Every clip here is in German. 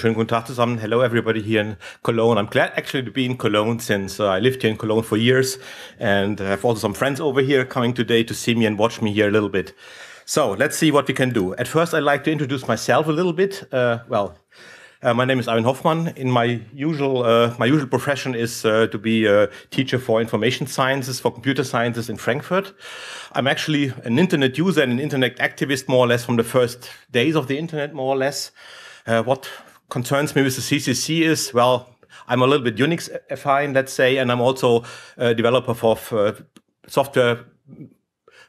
Schönen guten Tag zusammen. Hello, everybody here in Cologne. I'm glad actually to be in Cologne since uh, I lived here in Cologne for years and I have also some friends over here coming today to see me and watch me here a little bit. So let's see what we can do. At first, I'd like to introduce myself a little bit. Uh, well, uh, my name is Ivan Hoffmann. In my usual, uh, my usual profession is uh, to be a teacher for information sciences, for computer sciences in Frankfurt. I'm actually an internet user and an internet activist, more or less, from the first days of the internet, more or less. Uh, what concerns me with the CCC is well, I'm a little bit Unix affine, let's say, and I'm also a developer for uh, software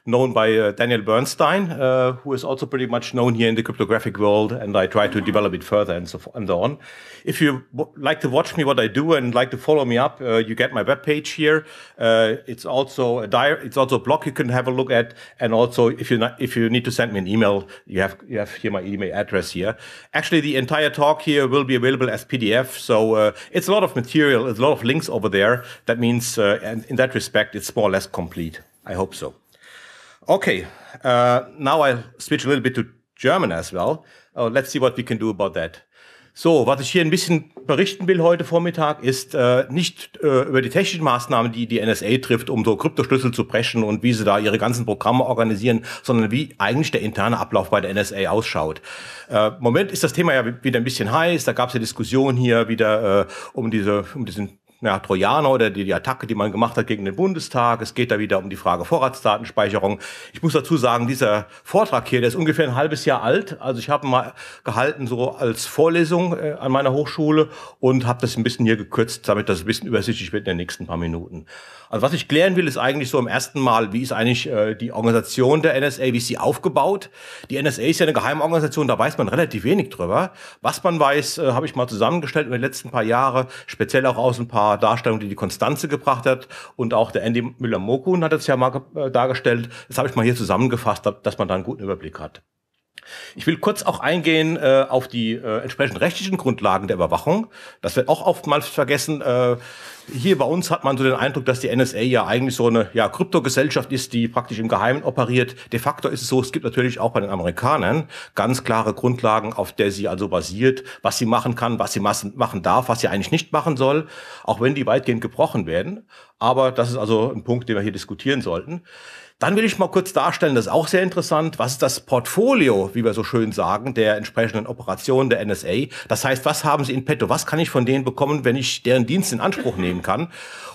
known by uh, Daniel Bernstein, uh, who is also pretty much known here in the cryptographic world, and I try to develop it further and so, and so on. If you like to watch me what I do and like to follow me up, uh, you get my webpage here. Uh, it's also a block it's also a blog you can have a look at, and also if you if you need to send me an email, you have you have here my email address here. Actually, the entire talk here will be available as PDF, so uh, it's a lot of material, it's a lot of links over there. That means, uh, and in that respect, it's more or less complete. I hope so. Okay, uh, now I'll switch a little bit to German as well. Uh, let's see what we can do about that. So, was ich hier ein bisschen berichten will heute Vormittag, ist äh, nicht äh, über die technischen Maßnahmen, die die NSA trifft, um so Kryptoschlüssel zu brechen und wie sie da ihre ganzen Programme organisieren, sondern wie eigentlich der interne Ablauf bei der NSA ausschaut. Äh, Moment ist das Thema ja wieder ein bisschen heiß. Da gab es ja Diskussionen hier wieder äh, um diese um diesen naja, Trojaner oder die, die Attacke, die man gemacht hat gegen den Bundestag. Es geht da wieder um die Frage Vorratsdatenspeicherung. Ich muss dazu sagen, dieser Vortrag hier, der ist ungefähr ein halbes Jahr alt. Also ich habe mal gehalten so als Vorlesung äh, an meiner Hochschule und habe das ein bisschen hier gekürzt, damit das ein bisschen übersichtlich wird in den nächsten paar Minuten. Also was ich klären will, ist eigentlich so im ersten Mal, wie ist eigentlich äh, die Organisation der NSA, wie ist sie aufgebaut? Die NSA ist ja eine geheime Organisation, da weiß man relativ wenig drüber. Was man weiß, äh, habe ich mal zusammengestellt über die letzten paar Jahre, speziell auch aus ein paar wunderbare Darstellung, die die Konstanze gebracht hat. Und auch der Andy Müller-Mokun hat es ja mal äh, dargestellt. Das habe ich mal hier zusammengefasst, dass man da einen guten Überblick hat. Ich will kurz auch eingehen äh, auf die äh, entsprechenden rechtlichen Grundlagen der Überwachung. Das wird auch oftmals vergessen. Äh, hier bei uns hat man so den Eindruck, dass die NSA ja eigentlich so eine ja, Kryptogesellschaft ist, die praktisch im Geheimen operiert. De facto ist es so, es gibt natürlich auch bei den Amerikanern ganz klare Grundlagen, auf der sie also basiert, was sie machen kann, was sie machen darf, was sie eigentlich nicht machen soll, auch wenn die weitgehend gebrochen werden. Aber das ist also ein Punkt, den wir hier diskutieren sollten. Dann will ich mal kurz darstellen, das ist auch sehr interessant, was ist das Portfolio, wie wir so schön sagen, der entsprechenden Operationen der NSA. Das heißt, was haben sie in petto? Was kann ich von denen bekommen, wenn ich deren Dienst in Anspruch nehmen kann?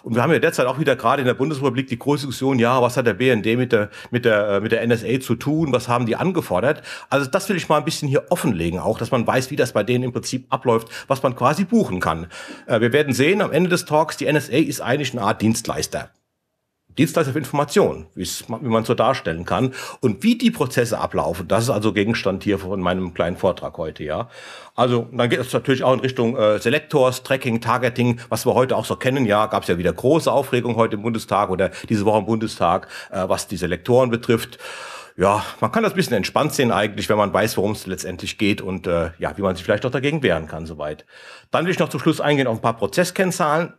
Und wir haben ja derzeit auch wieder gerade in der Bundesrepublik die große Diskussion, ja, was hat der BND mit der, mit der, äh, mit der NSA zu tun? Was haben die angefordert? Also das will ich mal ein bisschen hier offenlegen auch, dass man weiß, wie das bei denen im Prinzip abläuft, was man quasi buchen kann. Äh, wir werden sehen, am Ende des Talks, die NSA ist eigentlich eine Art Dienstleister. Dienstleister für Information, wie man es so darstellen kann. Und wie die Prozesse ablaufen, das ist also Gegenstand hier von meinem kleinen Vortrag heute, ja. Also dann geht es natürlich auch in Richtung äh, Selektors, Tracking, Targeting, was wir heute auch so kennen. Ja, gab es ja wieder große Aufregung heute im Bundestag oder diese Woche im Bundestag, äh, was die Selektoren betrifft ja, man kann das bisschen entspannt sehen eigentlich, wenn man weiß, worum es letztendlich geht und äh, ja, wie man sich vielleicht auch dagegen wehren kann soweit. Dann will ich noch zum Schluss eingehen auf ein paar Prozesskennzahlen.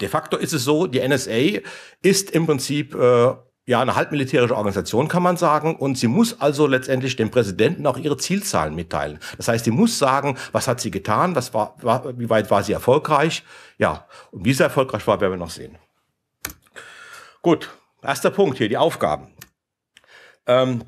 De facto ist es so, die NSA ist im Prinzip äh, ja eine halbmilitärische Organisation, kann man sagen, und sie muss also letztendlich dem Präsidenten auch ihre Zielzahlen mitteilen. Das heißt, sie muss sagen, was hat sie getan, was war, war wie weit war sie erfolgreich, ja, und wie sie erfolgreich war, werden wir noch sehen. Gut, erster Punkt hier, die Aufgaben. Ähm,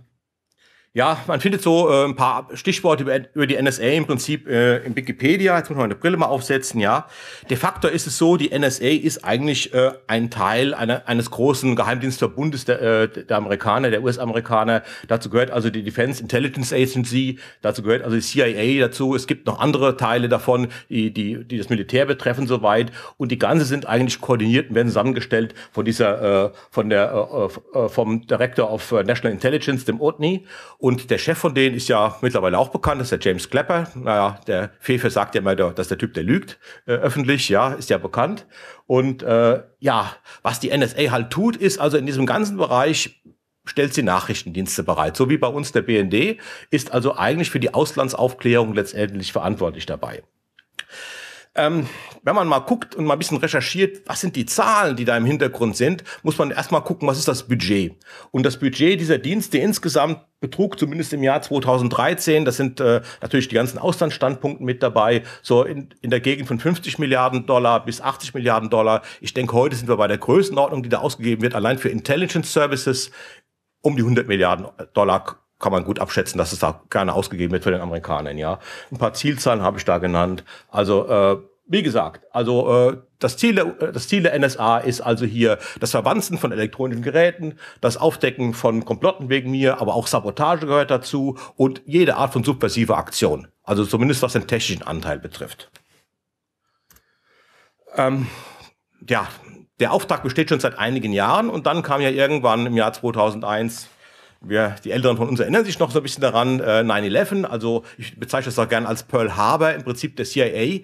ja, man findet so äh, ein paar Stichworte über, über, die NSA im Prinzip äh, in Wikipedia. Jetzt muss man eine Brille mal aufsetzen, ja. De facto ist es so, die NSA ist eigentlich äh, ein Teil einer, eines großen Geheimdienstverbundes der, äh, der Amerikaner, der US-Amerikaner. Dazu gehört also die Defense Intelligence Agency, dazu gehört also die CIA dazu. Es gibt noch andere Teile davon, die, die, die das Militär betreffen soweit. Und die ganze sind eigentlich koordiniert und werden zusammengestellt von dieser, äh, von der, äh, äh vom Director of äh, National Intelligence, dem OTNI. Und der Chef von denen ist ja mittlerweile auch bekannt, das ist der James Clapper. Naja, der Fefe sagt ja immer, dass der Typ, der lügt, äh, öffentlich, ja, ist ja bekannt. Und äh, ja, was die NSA halt tut, ist also in diesem ganzen Bereich stellt sie Nachrichtendienste bereit. So wie bei uns der BND ist also eigentlich für die Auslandsaufklärung letztendlich verantwortlich dabei. Ähm, wenn man mal guckt und mal ein bisschen recherchiert, was sind die Zahlen, die da im Hintergrund sind, muss man erstmal gucken, was ist das Budget. Und das Budget dieser Dienste insgesamt betrug zumindest im Jahr 2013, das sind äh, natürlich die ganzen Auslandsstandpunkte mit dabei, so in, in der Gegend von 50 Milliarden Dollar bis 80 Milliarden Dollar. Ich denke, heute sind wir bei der Größenordnung, die da ausgegeben wird, allein für Intelligence Services um die 100 Milliarden Dollar kann man gut abschätzen, dass es da gerne ausgegeben wird für den Amerikanern, ja. Ein paar Zielzahlen habe ich da genannt. Also, äh, wie gesagt, also äh, das, Ziel der, äh, das Ziel der NSA ist also hier das Verwanzen von elektronischen Geräten, das Aufdecken von Komplotten wegen mir, aber auch Sabotage gehört dazu und jede Art von subversiver Aktion. Also zumindest was den technischen Anteil betrifft. Ähm, ja, der Auftrag besteht schon seit einigen Jahren und dann kam ja irgendwann im Jahr 2001 wir, die Älteren von uns erinnern sich noch so ein bisschen daran, äh, 9-11, also ich bezeichne es auch gerne als Pearl Harbor, im Prinzip der CIA.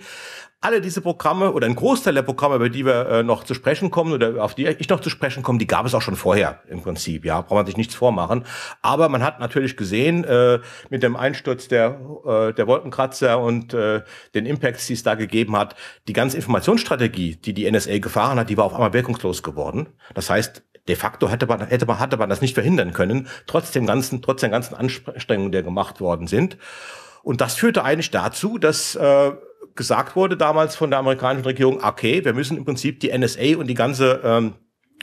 Alle diese Programme oder ein Großteil der Programme, über die wir äh, noch zu sprechen kommen oder auf die ich noch zu sprechen komme, die gab es auch schon vorher im Prinzip. Ja, braucht man sich nichts vormachen. Aber man hat natürlich gesehen äh, mit dem Einsturz der, äh, der Wolkenkratzer und äh, den Impacts, die es da gegeben hat, die ganze Informationsstrategie, die die NSA gefahren hat, die war auf einmal wirkungslos geworden. Das heißt, De facto hätte man, hätte man, hatte man das nicht verhindern können, trotz dem ganzen, trotz den ganzen Anstrengungen, die gemacht worden sind. Und das führte eigentlich dazu, dass äh, gesagt wurde damals von der amerikanischen Regierung, okay, wir müssen im Prinzip die NSA und die ganze ähm,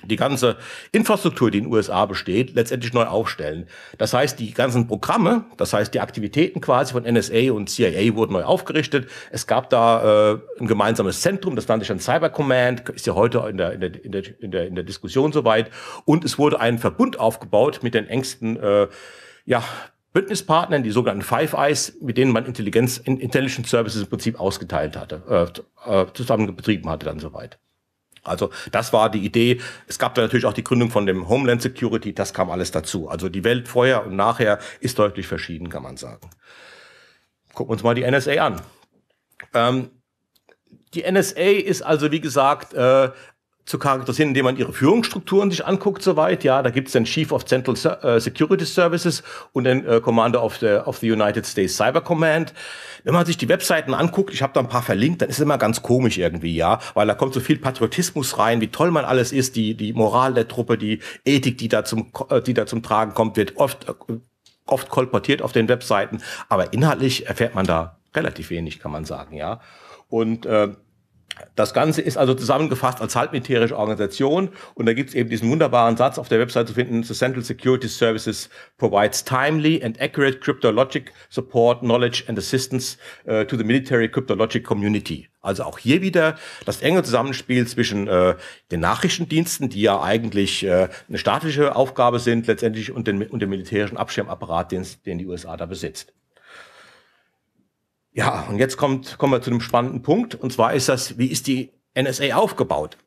die ganze Infrastruktur, die in den USA besteht, letztendlich neu aufstellen. Das heißt, die ganzen Programme, das heißt, die Aktivitäten quasi von NSA und CIA wurden neu aufgerichtet. Es gab da äh, ein gemeinsames Zentrum, das nannte ich dann Cyber Command, ist ja heute in der, in der, in der, in der, in der Diskussion soweit. Und es wurde ein Verbund aufgebaut mit den engsten, äh, ja, Bündnispartnern, die sogenannten Five Eyes, mit denen man Intelligenz, Intelligence Services im Prinzip ausgeteilt hatte, äh, äh zusammen betrieben hatte dann soweit. Also das war die Idee. Es gab da natürlich auch die Gründung von dem Homeland Security, das kam alles dazu. Also die Welt vorher und nachher ist deutlich verschieden, kann man sagen. Gucken wir uns mal die NSA an. Ähm, die NSA ist also, wie gesagt, äh, zu charakterisieren, indem man ihre Führungsstrukturen sich anguckt, soweit. Ja, da gibt es den Chief of Central äh, Security Services und den äh, Commander of the, of the United States Cyber Command. Wenn man sich die Webseiten anguckt, ich habe da ein paar verlinkt, dann ist es immer ganz komisch irgendwie, ja, weil da kommt so viel Patriotismus rein, wie toll man alles ist, die, die Moral der Truppe, die Ethik, die da zum, äh, die da zum Tragen kommt, wird oft, oft kolportiert auf den Webseiten. Aber inhaltlich erfährt man da relativ wenig, kann man sagen, ja. Und äh, das Ganze ist also zusammengefasst als halbmilitärische Organisation und da gibt es eben diesen wunderbaren Satz auf der Website zu finden, The Central Security Services provides timely and accurate cryptologic support, knowledge and assistance uh, to the military cryptologic community. Also auch hier wieder das enge Zusammenspiel zwischen äh, den Nachrichtendiensten, die ja eigentlich äh, eine staatliche Aufgabe sind letztendlich, und, den, und dem militärischen Abschirmapparat, den, den die USA da besitzt. Ja, und jetzt kommt, kommen wir zu einem spannenden Punkt. Und zwar ist das, wie ist die NSA aufgebaut?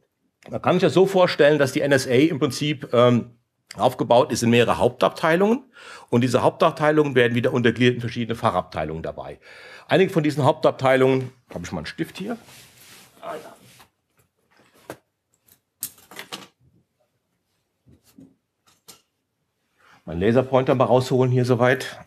Man kann sich das so vorstellen, dass die NSA im Prinzip ähm, aufgebaut ist in mehrere Hauptabteilungen. Und diese Hauptabteilungen werden wieder untergliedert in verschiedene Fachabteilungen dabei. Einige von diesen Hauptabteilungen, habe ich mal einen Stift hier. Ah, ja. Mein Laserpointer mal rausholen hier soweit.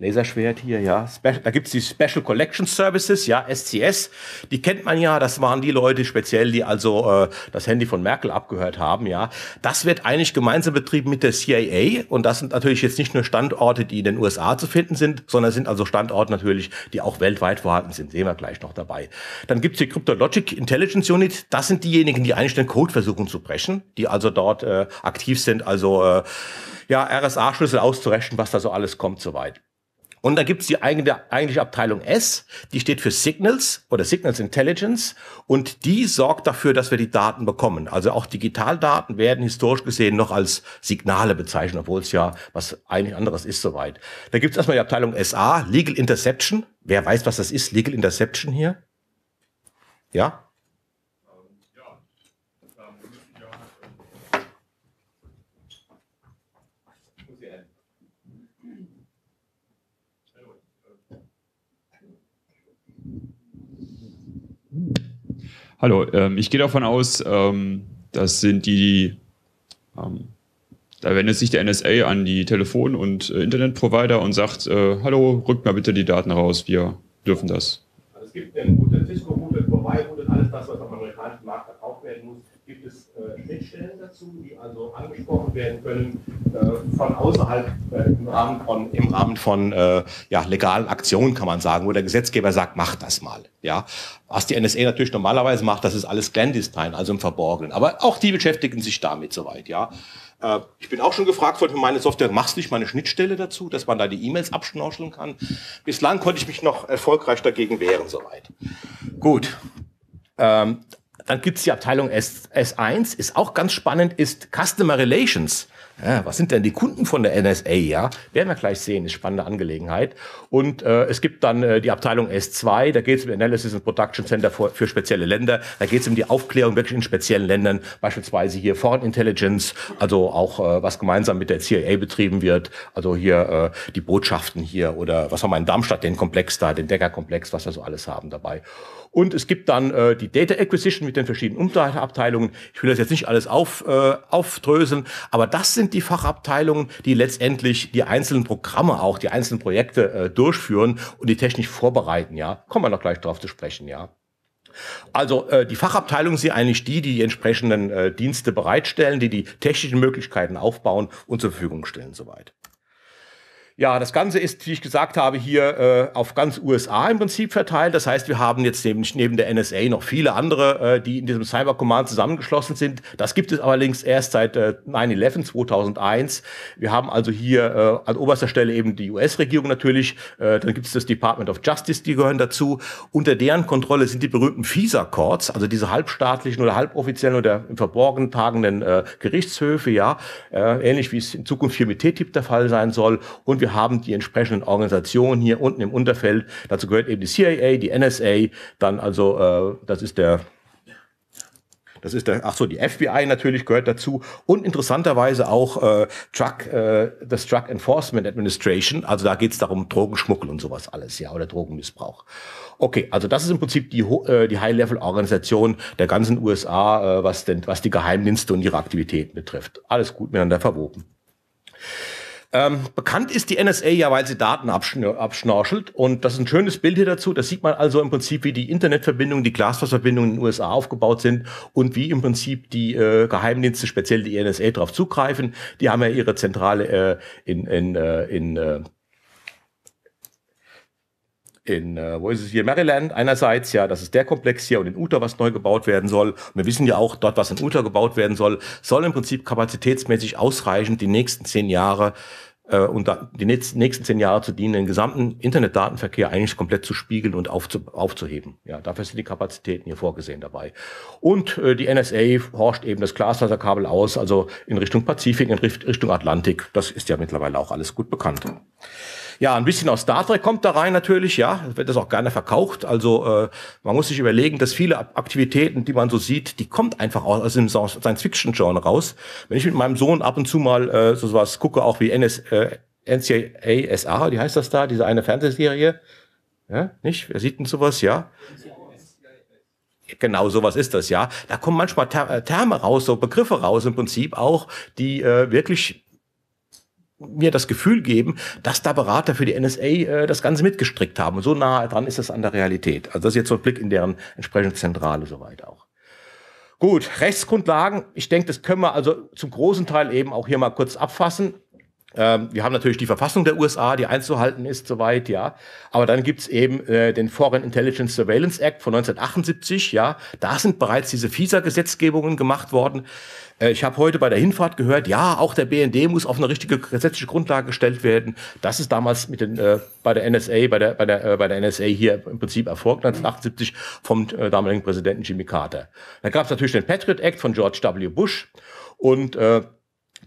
Laserschwert hier, ja. Da gibt's die Special Collection Services, ja, SCS. Die kennt man ja, das waren die Leute speziell, die also äh, das Handy von Merkel abgehört haben, ja. Das wird eigentlich gemeinsam betrieben mit der CIA und das sind natürlich jetzt nicht nur Standorte, die in den USA zu finden sind, sondern sind also Standorte natürlich, die auch weltweit vorhanden sind. Sehen wir gleich noch dabei. Dann gibt's die Cryptologic Intelligence Unit. Das sind diejenigen, die eigentlich den Code versuchen zu brechen, die also dort äh, aktiv sind, also äh, ja, RSA-Schlüssel auszurechnen, was da so alles kommt, soweit. Und da gibt's die eigene, eigentliche Abteilung S, die steht für Signals oder Signals Intelligence und die sorgt dafür, dass wir die Daten bekommen. Also auch Digitaldaten werden historisch gesehen noch als Signale bezeichnet, obwohl es ja was eigentlich anderes ist soweit. Da gibt's erstmal die Abteilung SA, Legal Interception. Wer weiß, was das ist, Legal Interception hier? Ja? Hallo, ähm, ich gehe davon aus, ähm, das sind die, ähm, da wendet sich der NSA an die Telefon- und äh, Internetprovider und sagt, äh, hallo, rückt mal bitte die Daten raus, wir dürfen das. Also es gibt einen guten Cisco-Router, Provider router alles das, was auf amerikanischen Schnittstellen dazu, die also angesprochen werden können äh, von außerhalb äh, im Rahmen von, im Rahmen von äh, ja, legalen Aktionen, kann man sagen, wo der Gesetzgeber sagt, mach das mal. Ja? Was die NSA natürlich normalerweise macht, das ist alles clandestine, also im Verborgenen. Aber auch die beschäftigen sich damit soweit. Ja? Äh, ich bin auch schon gefragt worden für meine Software, machst du nicht mal eine Schnittstelle dazu, dass man da die E-Mails abschnorcheln kann? Bislang konnte ich mich noch erfolgreich dagegen wehren, soweit. Gut. Ähm, dann gibt's die Abteilung S, S1, ist auch ganz spannend, ist Customer Relations. Ja, was sind denn die Kunden von der NSA? Ja, werden wir gleich sehen, ist spannende Angelegenheit. Und äh, es gibt dann äh, die Abteilung S2, da geht's um Analysis and Production Center für, für spezielle Länder. Da geht's um die Aufklärung wirklich in speziellen Ländern, beispielsweise hier Foreign Intelligence, also auch äh, was gemeinsam mit der CIA betrieben wird, also hier äh, die Botschaften hier oder was haben wir in Darmstadt, den Komplex da, den Decker-Komplex, was wir so alles haben dabei. Und es gibt dann äh, die Data Acquisition mit den verschiedenen Unterabteilungen. Ich will das jetzt nicht alles auf, äh, aufdröseln, aber das sind die Fachabteilungen, die letztendlich die einzelnen Programme auch, die einzelnen Projekte äh, durchführen und die technisch vorbereiten. Ja, kommen wir noch gleich darauf zu sprechen. Ja. Also äh, die Fachabteilungen sind eigentlich die, die die entsprechenden äh, Dienste bereitstellen, die die technischen Möglichkeiten aufbauen und zur Verfügung stellen soweit. Ja, das Ganze ist, wie ich gesagt habe, hier äh, auf ganz USA im Prinzip verteilt. Das heißt, wir haben jetzt neben, neben der NSA noch viele andere, äh, die in diesem Cyber Command zusammengeschlossen sind. Das gibt es allerdings erst seit äh, 9-11 2001. Wir haben also hier äh, an oberster Stelle eben die US-Regierung natürlich. Äh, dann gibt es das Department of Justice, die gehören dazu. Unter deren Kontrolle sind die berühmten FISA-Courts, also diese halbstaatlichen oder halboffiziellen oder im Verborgenen tagenden äh, Gerichtshöfe, ja, äh, ähnlich wie es in Zukunft hier mit TTIP der Fall sein soll. Und wir haben die entsprechenden Organisationen hier unten im Unterfeld. Dazu gehört eben die CIA, die NSA, dann also, äh, das ist der das ist der, ach so, die FBI natürlich gehört dazu und interessanterweise auch äh, Drug, äh, das Drug Enforcement Administration. Also da geht es darum Drogenschmuggel und sowas alles, ja, oder Drogenmissbrauch. Okay, also das ist im Prinzip die, äh, die High-Level-Organisation der ganzen USA, äh, was denn, was die Geheimdienste und ihre Aktivitäten betrifft. Alles gut miteinander verwoben. Ähm, bekannt ist die NSA ja, weil sie Daten abschnorchelt. Und das ist ein schönes Bild hier dazu. Das sieht man also im Prinzip, wie die Internetverbindungen, die Glasfaserverbindungen in den USA aufgebaut sind und wie im Prinzip die äh, Geheimdienste, speziell die NSA, darauf zugreifen. Die haben ja ihre Zentrale äh, in, in, äh, in äh, in, äh, wo ist es hier, Maryland einerseits, ja, das ist der Komplex hier und in Utah, was neu gebaut werden soll. Und wir wissen ja auch, dort, was in Utah gebaut werden soll, soll im Prinzip kapazitätsmäßig ausreichend die nächsten zehn Jahre äh, und da, die nächsten zehn Jahre zu dienen, den gesamten Internetdatenverkehr eigentlich komplett zu spiegeln und aufzu, aufzuheben. Ja, dafür sind die Kapazitäten hier vorgesehen dabei. Und äh, die NSA horcht eben das Glasfaserkabel aus, also in Richtung Pazifik, in Richtung Atlantik. Das ist ja mittlerweile auch alles gut bekannt. Ja, ein bisschen aus Star Trek kommt da rein natürlich, ja, wird das auch gerne verkauft. Also äh, man muss sich überlegen, dass viele Aktivitäten, die man so sieht, die kommt einfach aus, aus dem Science-Fiction-Genre raus. Wenn ich mit meinem Sohn ab und zu mal äh, so was gucke, auch wie NS, äh, NCASA, wie heißt das da, diese eine Fernsehserie, ja, nicht? Wer sieht denn sowas, ja? Genau sowas ist das, ja. Da kommen manchmal Ter äh, Terme raus, so Begriffe raus im Prinzip auch, die äh, wirklich mir das Gefühl geben, dass da Berater für die NSA äh, das Ganze mitgestrickt haben. Und so nah dran ist das an der Realität. Also das ist jetzt so ein Blick in deren entsprechende Zentrale soweit auch. Gut, Rechtsgrundlagen. Ich denke, das können wir also zum großen Teil eben auch hier mal kurz abfassen. Ähm, wir haben natürlich die Verfassung der USA, die einzuhalten ist, soweit, ja. Aber dann gibt's eben äh, den Foreign Intelligence Surveillance Act von 1978, ja. Da sind bereits diese FISA-Gesetzgebungen gemacht worden. Äh, ich habe heute bei der Hinfahrt gehört, ja, auch der BND muss auf eine richtige gesetzliche Grundlage gestellt werden. Das ist damals mit den, äh, bei der NSA, bei der, bei, der, äh, bei der NSA hier im Prinzip erfolgt, 1978 vom äh, damaligen Präsidenten Jimmy Carter. Dann gab's natürlich den Patriot Act von George W. Bush und äh,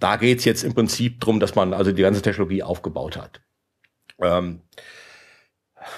da geht's jetzt im Prinzip drum, dass man also die ganze Technologie aufgebaut hat. Ähm,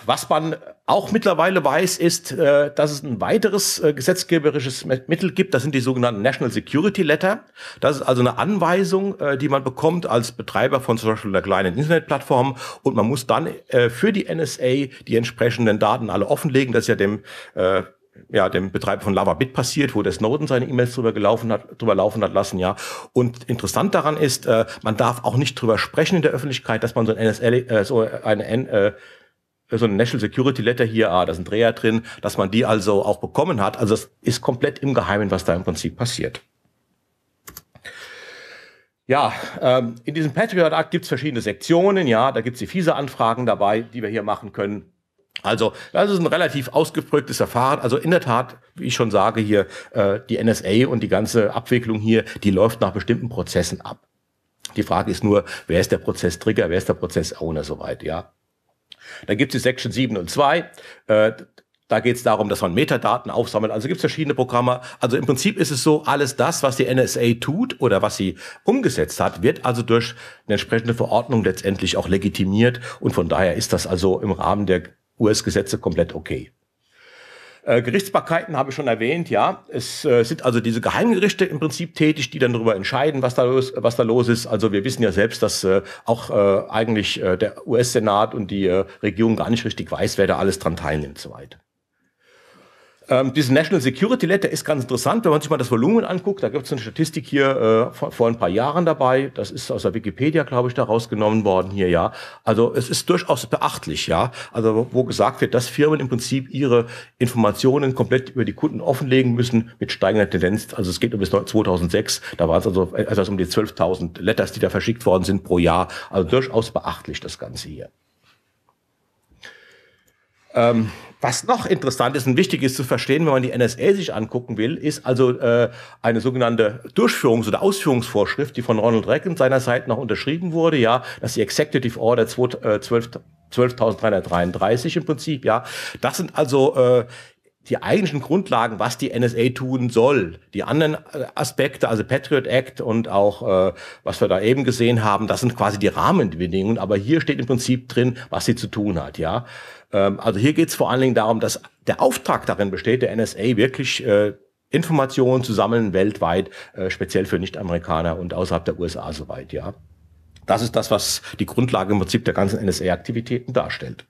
was man auch mittlerweile weiß, ist, äh, dass es ein weiteres äh, gesetzgeberisches Mittel gibt. Das sind die sogenannten National Security Letter. Das ist also eine Anweisung, äh, die man bekommt als Betreiber von zum Beispiel einer kleinen Internetplattform. Und man muss dann äh, für die NSA die entsprechenden Daten alle offenlegen. Das ist ja dem äh, ja, dem Betreiber von LavaBit passiert, wo der Snowden seine E-Mails drüber gelaufen hat, drüber laufen hat lassen, ja. Und interessant daran ist, äh, man darf auch nicht drüber sprechen in der Öffentlichkeit, dass man so ein NSL, äh, so eine N, äh, so eine National Security Letter hier, ah, da sind Dreher drin, dass man die also auch bekommen hat. Also es ist komplett im Geheimen, was da im Prinzip passiert. Ja, ähm, in diesem Patriot Act gibt es verschiedene Sektionen, ja, da gibt es die FISA-Anfragen dabei, die wir hier machen können. Also das ist ein relativ ausgeprägtes Verfahren. Also in der Tat, wie ich schon sage hier, äh, die NSA und die ganze Abwicklung hier, die läuft nach bestimmten Prozessen ab. Die Frage ist nur, wer ist der Prozesstrigger, wer ist der Prozess-Owner soweit, ja. Dann gibt es die Section 7 und 2. Äh, da geht es darum, dass man Metadaten aufsammelt. Also gibt es verschiedene Programme. Also im Prinzip ist es so, alles das, was die NSA tut oder was sie umgesetzt hat, wird also durch eine entsprechende Verordnung letztendlich auch legitimiert. Und von daher ist das also im Rahmen der US-Gesetze komplett okay. Äh, Gerichtsbarkeiten habe ich schon erwähnt, ja. Es äh, sind also diese Geheimgerichte im Prinzip tätig, die dann darüber entscheiden, was da los, was da los ist. Also wir wissen ja selbst, dass äh, auch äh, eigentlich äh, der US-Senat und die äh, Regierung gar nicht richtig weiß, wer da alles dran teilnimmt so weit. Ähm, diese National Security Letter ist ganz interessant, wenn man sich mal das Volumen anguckt. Da gibt es eine Statistik hier äh, vor, vor, ein paar Jahren dabei. Das ist aus der Wikipedia, glaube ich, da rausgenommen worden hier, ja. Also es ist durchaus beachtlich, ja. Also wo gesagt wird, dass Firmen im Prinzip ihre Informationen komplett über die Kunden offenlegen müssen mit steigender Tendenz. Also es geht um bis 2006. Da waren es also, also um die 12.000 Letters, die da verschickt worden sind pro Jahr. Also durchaus beachtlich das Ganze hier. Ähm, was noch interessant ist und wichtig ist zu verstehen, wenn man die NSA sich angucken will, ist also äh, eine sogenannte Durchführungs- oder Ausführungsvorschrift, die von Ronald Reagan seinerzeit noch unterschrieben wurde, ja, dass die Executive Order 12.333 äh, im Prinzip, ja. Das sind also äh, die eigentlichen Grundlagen, was die NSA tun soll. Die anderen äh, Aspekte, also Patriot Act und auch äh, was wir da eben gesehen haben, das sind quasi die Rahmenbedingungen. Aber hier steht im Prinzip drin, was sie zu tun hat, ja. Ähm, also hier geht es vor allen Dingen darum, dass der Auftrag darin besteht, der NSA wirklich äh, Informationen zu sammeln weltweit, äh, speziell für Nicht-Amerikaner und außerhalb der USA soweit, ja. Das ist das, was die Grundlage im Prinzip der ganzen NSA-Aktivitäten darstellt.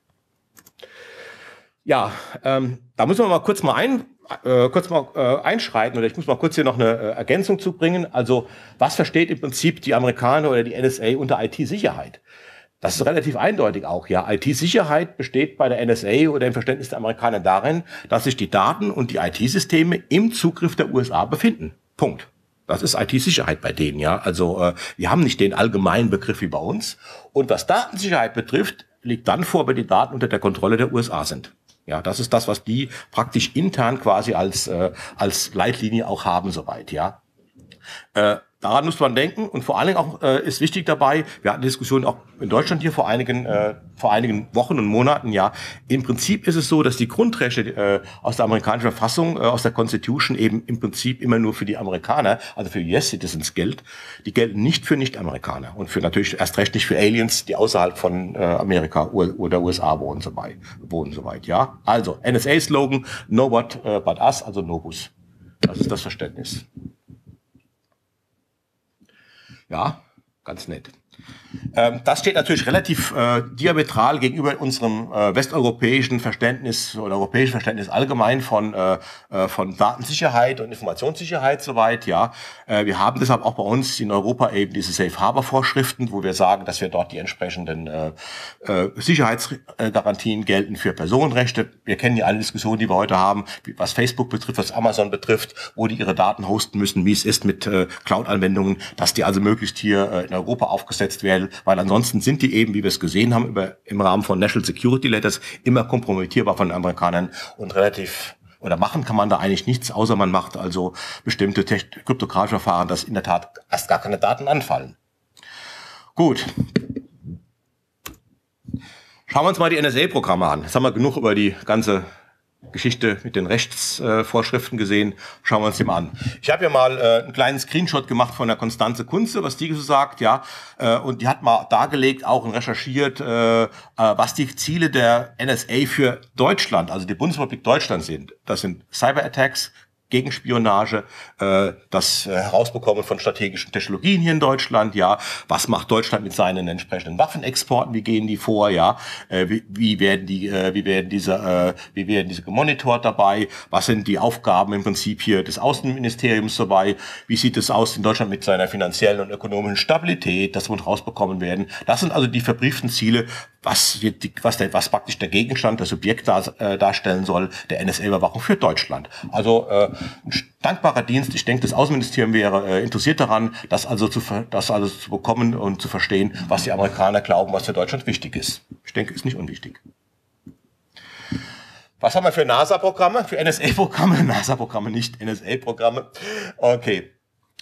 Ja, ähm, da müssen wir mal kurz mal ein, äh, kurz mal äh, einschreiten oder ich muss mal kurz hier noch eine äh, Ergänzung zubringen. Also was versteht im Prinzip die Amerikaner oder die NSA unter IT-Sicherheit? Das ist relativ eindeutig auch, ja. IT-Sicherheit besteht bei der NSA oder im Verständnis der Amerikaner darin, dass sich die Daten und die IT-Systeme im Zugriff der USA befinden. Punkt. Das ist IT-Sicherheit bei denen, ja. Also äh, wir haben nicht den allgemeinen Begriff wie bei uns. Und was Datensicherheit betrifft, liegt dann vor, wenn die Daten unter der Kontrolle der USA sind. Ja, das ist das, was die praktisch intern quasi als äh, als Leitlinie auch haben soweit, ja. Äh, daran muss man denken und vor allen Dingen auch äh, ist wichtig dabei, wir hatten Diskussionen auch in Deutschland hier vor einigen, äh, vor einigen Wochen und Monaten, ja, im Prinzip ist es so, dass die Grundrechte äh, aus der amerikanischen Verfassung, äh, aus der Constitution eben im Prinzip immer nur für die Amerikaner, also für US-Citizens gilt. Die gelten nicht für Nicht-Amerikaner und für natürlich erst recht nicht für Aliens, die außerhalb von äh, Amerika oder USA wohnen, soweit, wohnen soweit, ja. Also NSA-Slogan, no what uh, but us, also Nobus. Das ist das Verständnis. Ja, ganz nett. Ähm, das steht natürlich relativ äh, diametral gegenüber unserem äh, westeuropäischen Verständnis oder europäischen Verständnis allgemein von, äh, äh von Datensicherheit und Informationssicherheit soweit. Ja, äh, wir haben deshalb auch bei uns in Europa eben diese Safe Harbor Vorschriften, wo wir sagen, dass wir dort die entsprechenden äh, Sicherheitsgarantien gelten für Personenrechte. Wir kennen ja alle Diskussionen, die wir heute haben, was Facebook betrifft, was Amazon betrifft, wo die ihre Daten hosten müssen, wie es ist mit Cloud-Anwendungen, dass die also möglichst hier in Europa aufgesetzt werden weil, ansonsten sind die eben, wie wir es gesehen haben, über, im Rahmen von National Security Letters immer kompromittierbar von den Amerikanern und relativ oder machen kann man da eigentlich nichts, außer man macht also bestimmte kryptografische Verfahren, dass in der Tat erst gar keine Daten anfallen. Gut. Schauen wir uns mal die NSA-Programme an. Jetzt haben wir genug über die ganze Geschichte mit den Rechtsvorschriften gesehen. Schauen wir uns den mal an. Ich habe ja mal äh, einen kleinen Screenshot gemacht von der Konstanze Kunze, was die so sagt, ja, äh, und die hat mal dargelegt, auch und recherchiert, äh, äh was die Ziele der NSA für Deutschland, also die Bundesrepublik Deutschland sind. Das sind Cyberattacks, Gegenspionage, äh, das äh, Herausbekommen von strategischen Technologien hier in Deutschland, ja, was macht Deutschland mit seinen entsprechenden Waffenexporten, wie gehen die vor, ja, äh, wie, wie werden die, äh, wie werden diese, äh, wie werden diese gemonitort dabei, was sind die Aufgaben im Prinzip hier des Außenministeriums dabei, wie sieht es aus in Deutschland mit seiner finanziellen und ökonomischen Stabilität, das muss rausbekommen werden. Das sind also die verbrieften Ziele, was, die, was, der, was praktisch der Gegenstand, das Subjekt da, äh, darstellen soll, der NSA-Überwachung für Deutschland. Also äh, ein dankbarer Dienst. Ich denke, das Außenministerium wäre äh, interessiert daran, das also, zu das also zu bekommen und zu verstehen, was die Amerikaner glauben, was für Deutschland wichtig ist. Ich denke, ist nicht unwichtig. Was haben wir für NASA-Programme? Für NSA-Programme? NASA-Programme, nicht NSA-Programme. Okay.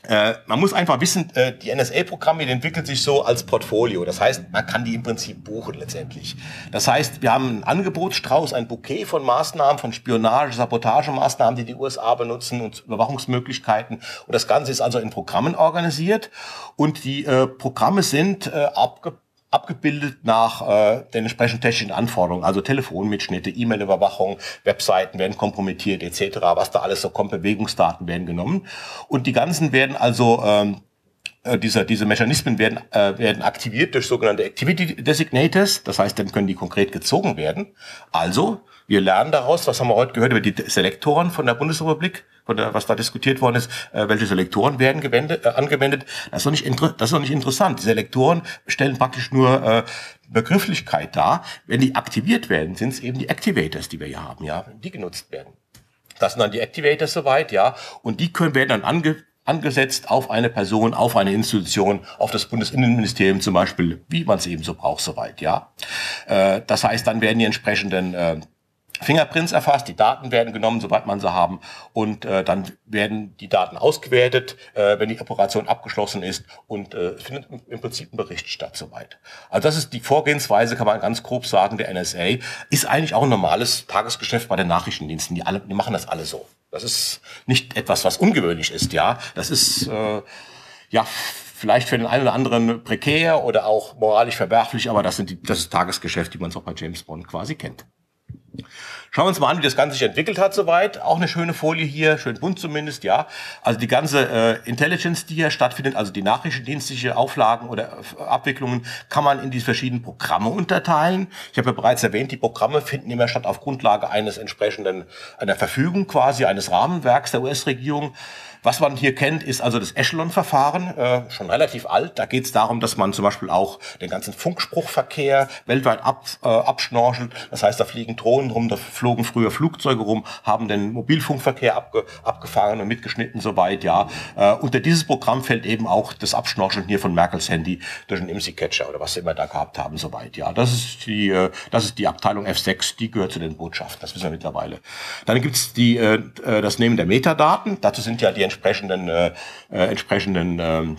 Äh, man muss einfach wissen, äh, die NSA-Programme entwickeln sich so als Portfolio. Das heißt, man kann die im Prinzip buchen letztendlich. Das heißt, wir haben einen Angebotsstrauß, ein Bouquet von Maßnahmen, von Spionage, Sabotagemaßnahmen, die die USA benutzen und Überwachungsmöglichkeiten. Und das Ganze ist also in Programmen organisiert. Und die äh, Programme sind äh, abgebildet abgebildet nach äh, den entsprechenden technischen Anforderungen, also Telefonmitschnitte, E-Mail-Überwachung, Webseiten werden kompromittiert etc., was da alles so kommt, Bewegungsdaten werden genommen und die ganzen werden also ähm, äh, diese, diese Mechanismen werden, äh, werden aktiviert durch sogenannte Activity Designators, das heißt, dann können die konkret gezogen werden. Also, wir lernen daraus, was haben wir heute gehört über die Selektoren von der Bundesrepublik, oder was da diskutiert worden ist, äh, welche Selektoren werden gewendet, äh, angewendet. Das ist, doch nicht das ist doch nicht interessant. Die Selektoren stellen praktisch nur äh, Begrifflichkeit dar. Wenn die aktiviert werden, sind es eben die Activators, die wir hier haben, ja, die genutzt werden. Das sind dann die Activators soweit, ja, und die können werden dann ange angesetzt auf eine Person, auf eine Institution, auf das Bundesinnenministerium zum Beispiel, wie man es eben so braucht, soweit, ja. Äh, das heißt, dann werden die entsprechenden äh, Fingerprints erfasst. Die Daten werden genommen, sobald man sie haben. Und äh, dann werden die Daten ausgewertet, äh, wenn die Operation abgeschlossen ist. Und äh, findet im Prinzip ein Bericht statt soweit. Also das ist die Vorgehensweise, kann man ganz grob sagen, der NSA. Ist eigentlich auch ein normales Tagesgeschäft bei den Nachrichtendiensten. Die, alle, die machen das alle so. Das ist nicht etwas, was ungewöhnlich ist, ja. Das ist, äh, ja, vielleicht für den einen oder anderen prekär oder auch moralisch verwerflich, aber das, sind die, das ist Tagesgeschäft, die man es auch bei James Bond quasi kennt. Yeah. Schauen wir uns mal an, wie das Ganze sich entwickelt hat soweit. Auch eine schöne Folie hier, schön bunt zumindest, ja. Also die ganze äh, Intelligence, die hier stattfindet, also die nachrichtendienstliche Auflagen oder äh, Abwicklungen, kann man in die verschiedenen Programme unterteilen. Ich habe ja bereits erwähnt, die Programme finden immer statt auf Grundlage eines entsprechenden, einer Verfügung quasi, eines Rahmenwerks der US-Regierung. Was man hier kennt, ist also das Echelon-Verfahren, äh, schon relativ alt. Da geht es darum, dass man zum Beispiel auch den ganzen Funkspruchverkehr weltweit ab, äh, abschnorchelt. Das heißt, da fliegen Drohnen rum, da fliegen flogen früher Flugzeuge rum, haben den Mobilfunkverkehr abge abgefahren und mitgeschnitten soweit, ja. Äh, unter dieses Programm fällt eben auch das Abschnorcheln hier von Merkels Handy durch einen IMSI-Catcher oder was sie immer da gehabt haben soweit, ja. Das ist die, äh, das ist die Abteilung F6, die gehört zu den Botschaften, das wissen wir mittlerweile. Dann gibt's die, äh, äh das Nehmen der Metadaten, dazu sind ja die entsprechenden, äh, äh entsprechenden äh,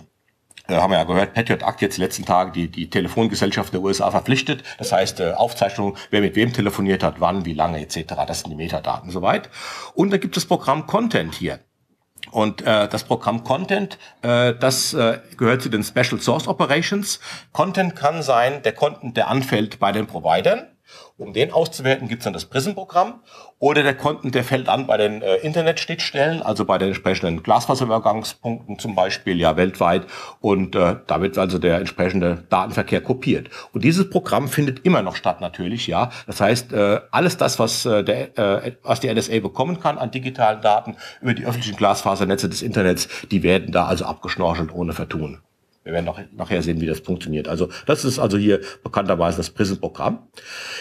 äh, haben wir ja gehört, Patriot Act jetzt die letzten Tage die, die Telefongesellschaft der USA verpflichtet. Das heißt, äh, Aufzeichnung, wer mit wem telefoniert hat, wann, wie lange etc. Das sind die Metadaten soweit. Und da gibt es Programm Content hier. Und äh, das Programm Content, äh, das äh, gehört zu den Special Source Operations. Content kann sein der Content, der anfällt bei den Providern um den auszuwerten, gibt es dann das Prism-Programm oder der Konten, der fällt an bei den äh, Internetschnittstellen, also bei den entsprechenden Glasfaserübergangspunkten zum Beispiel, ja weltweit. Und äh, da wird also der entsprechende Datenverkehr kopiert. Und dieses Programm findet immer noch statt natürlich, ja. Das heißt, äh, alles das, was, äh, der, äh, was die NSA bekommen kann an digitalen Daten über die öffentlichen Glasfasernetze des Internets, die werden da also abgeschnorchelt ohne Vertun. Wir werden noch, nachher sehen, wie das funktioniert. Also das ist also hier bekannterweise das Prism-Programm.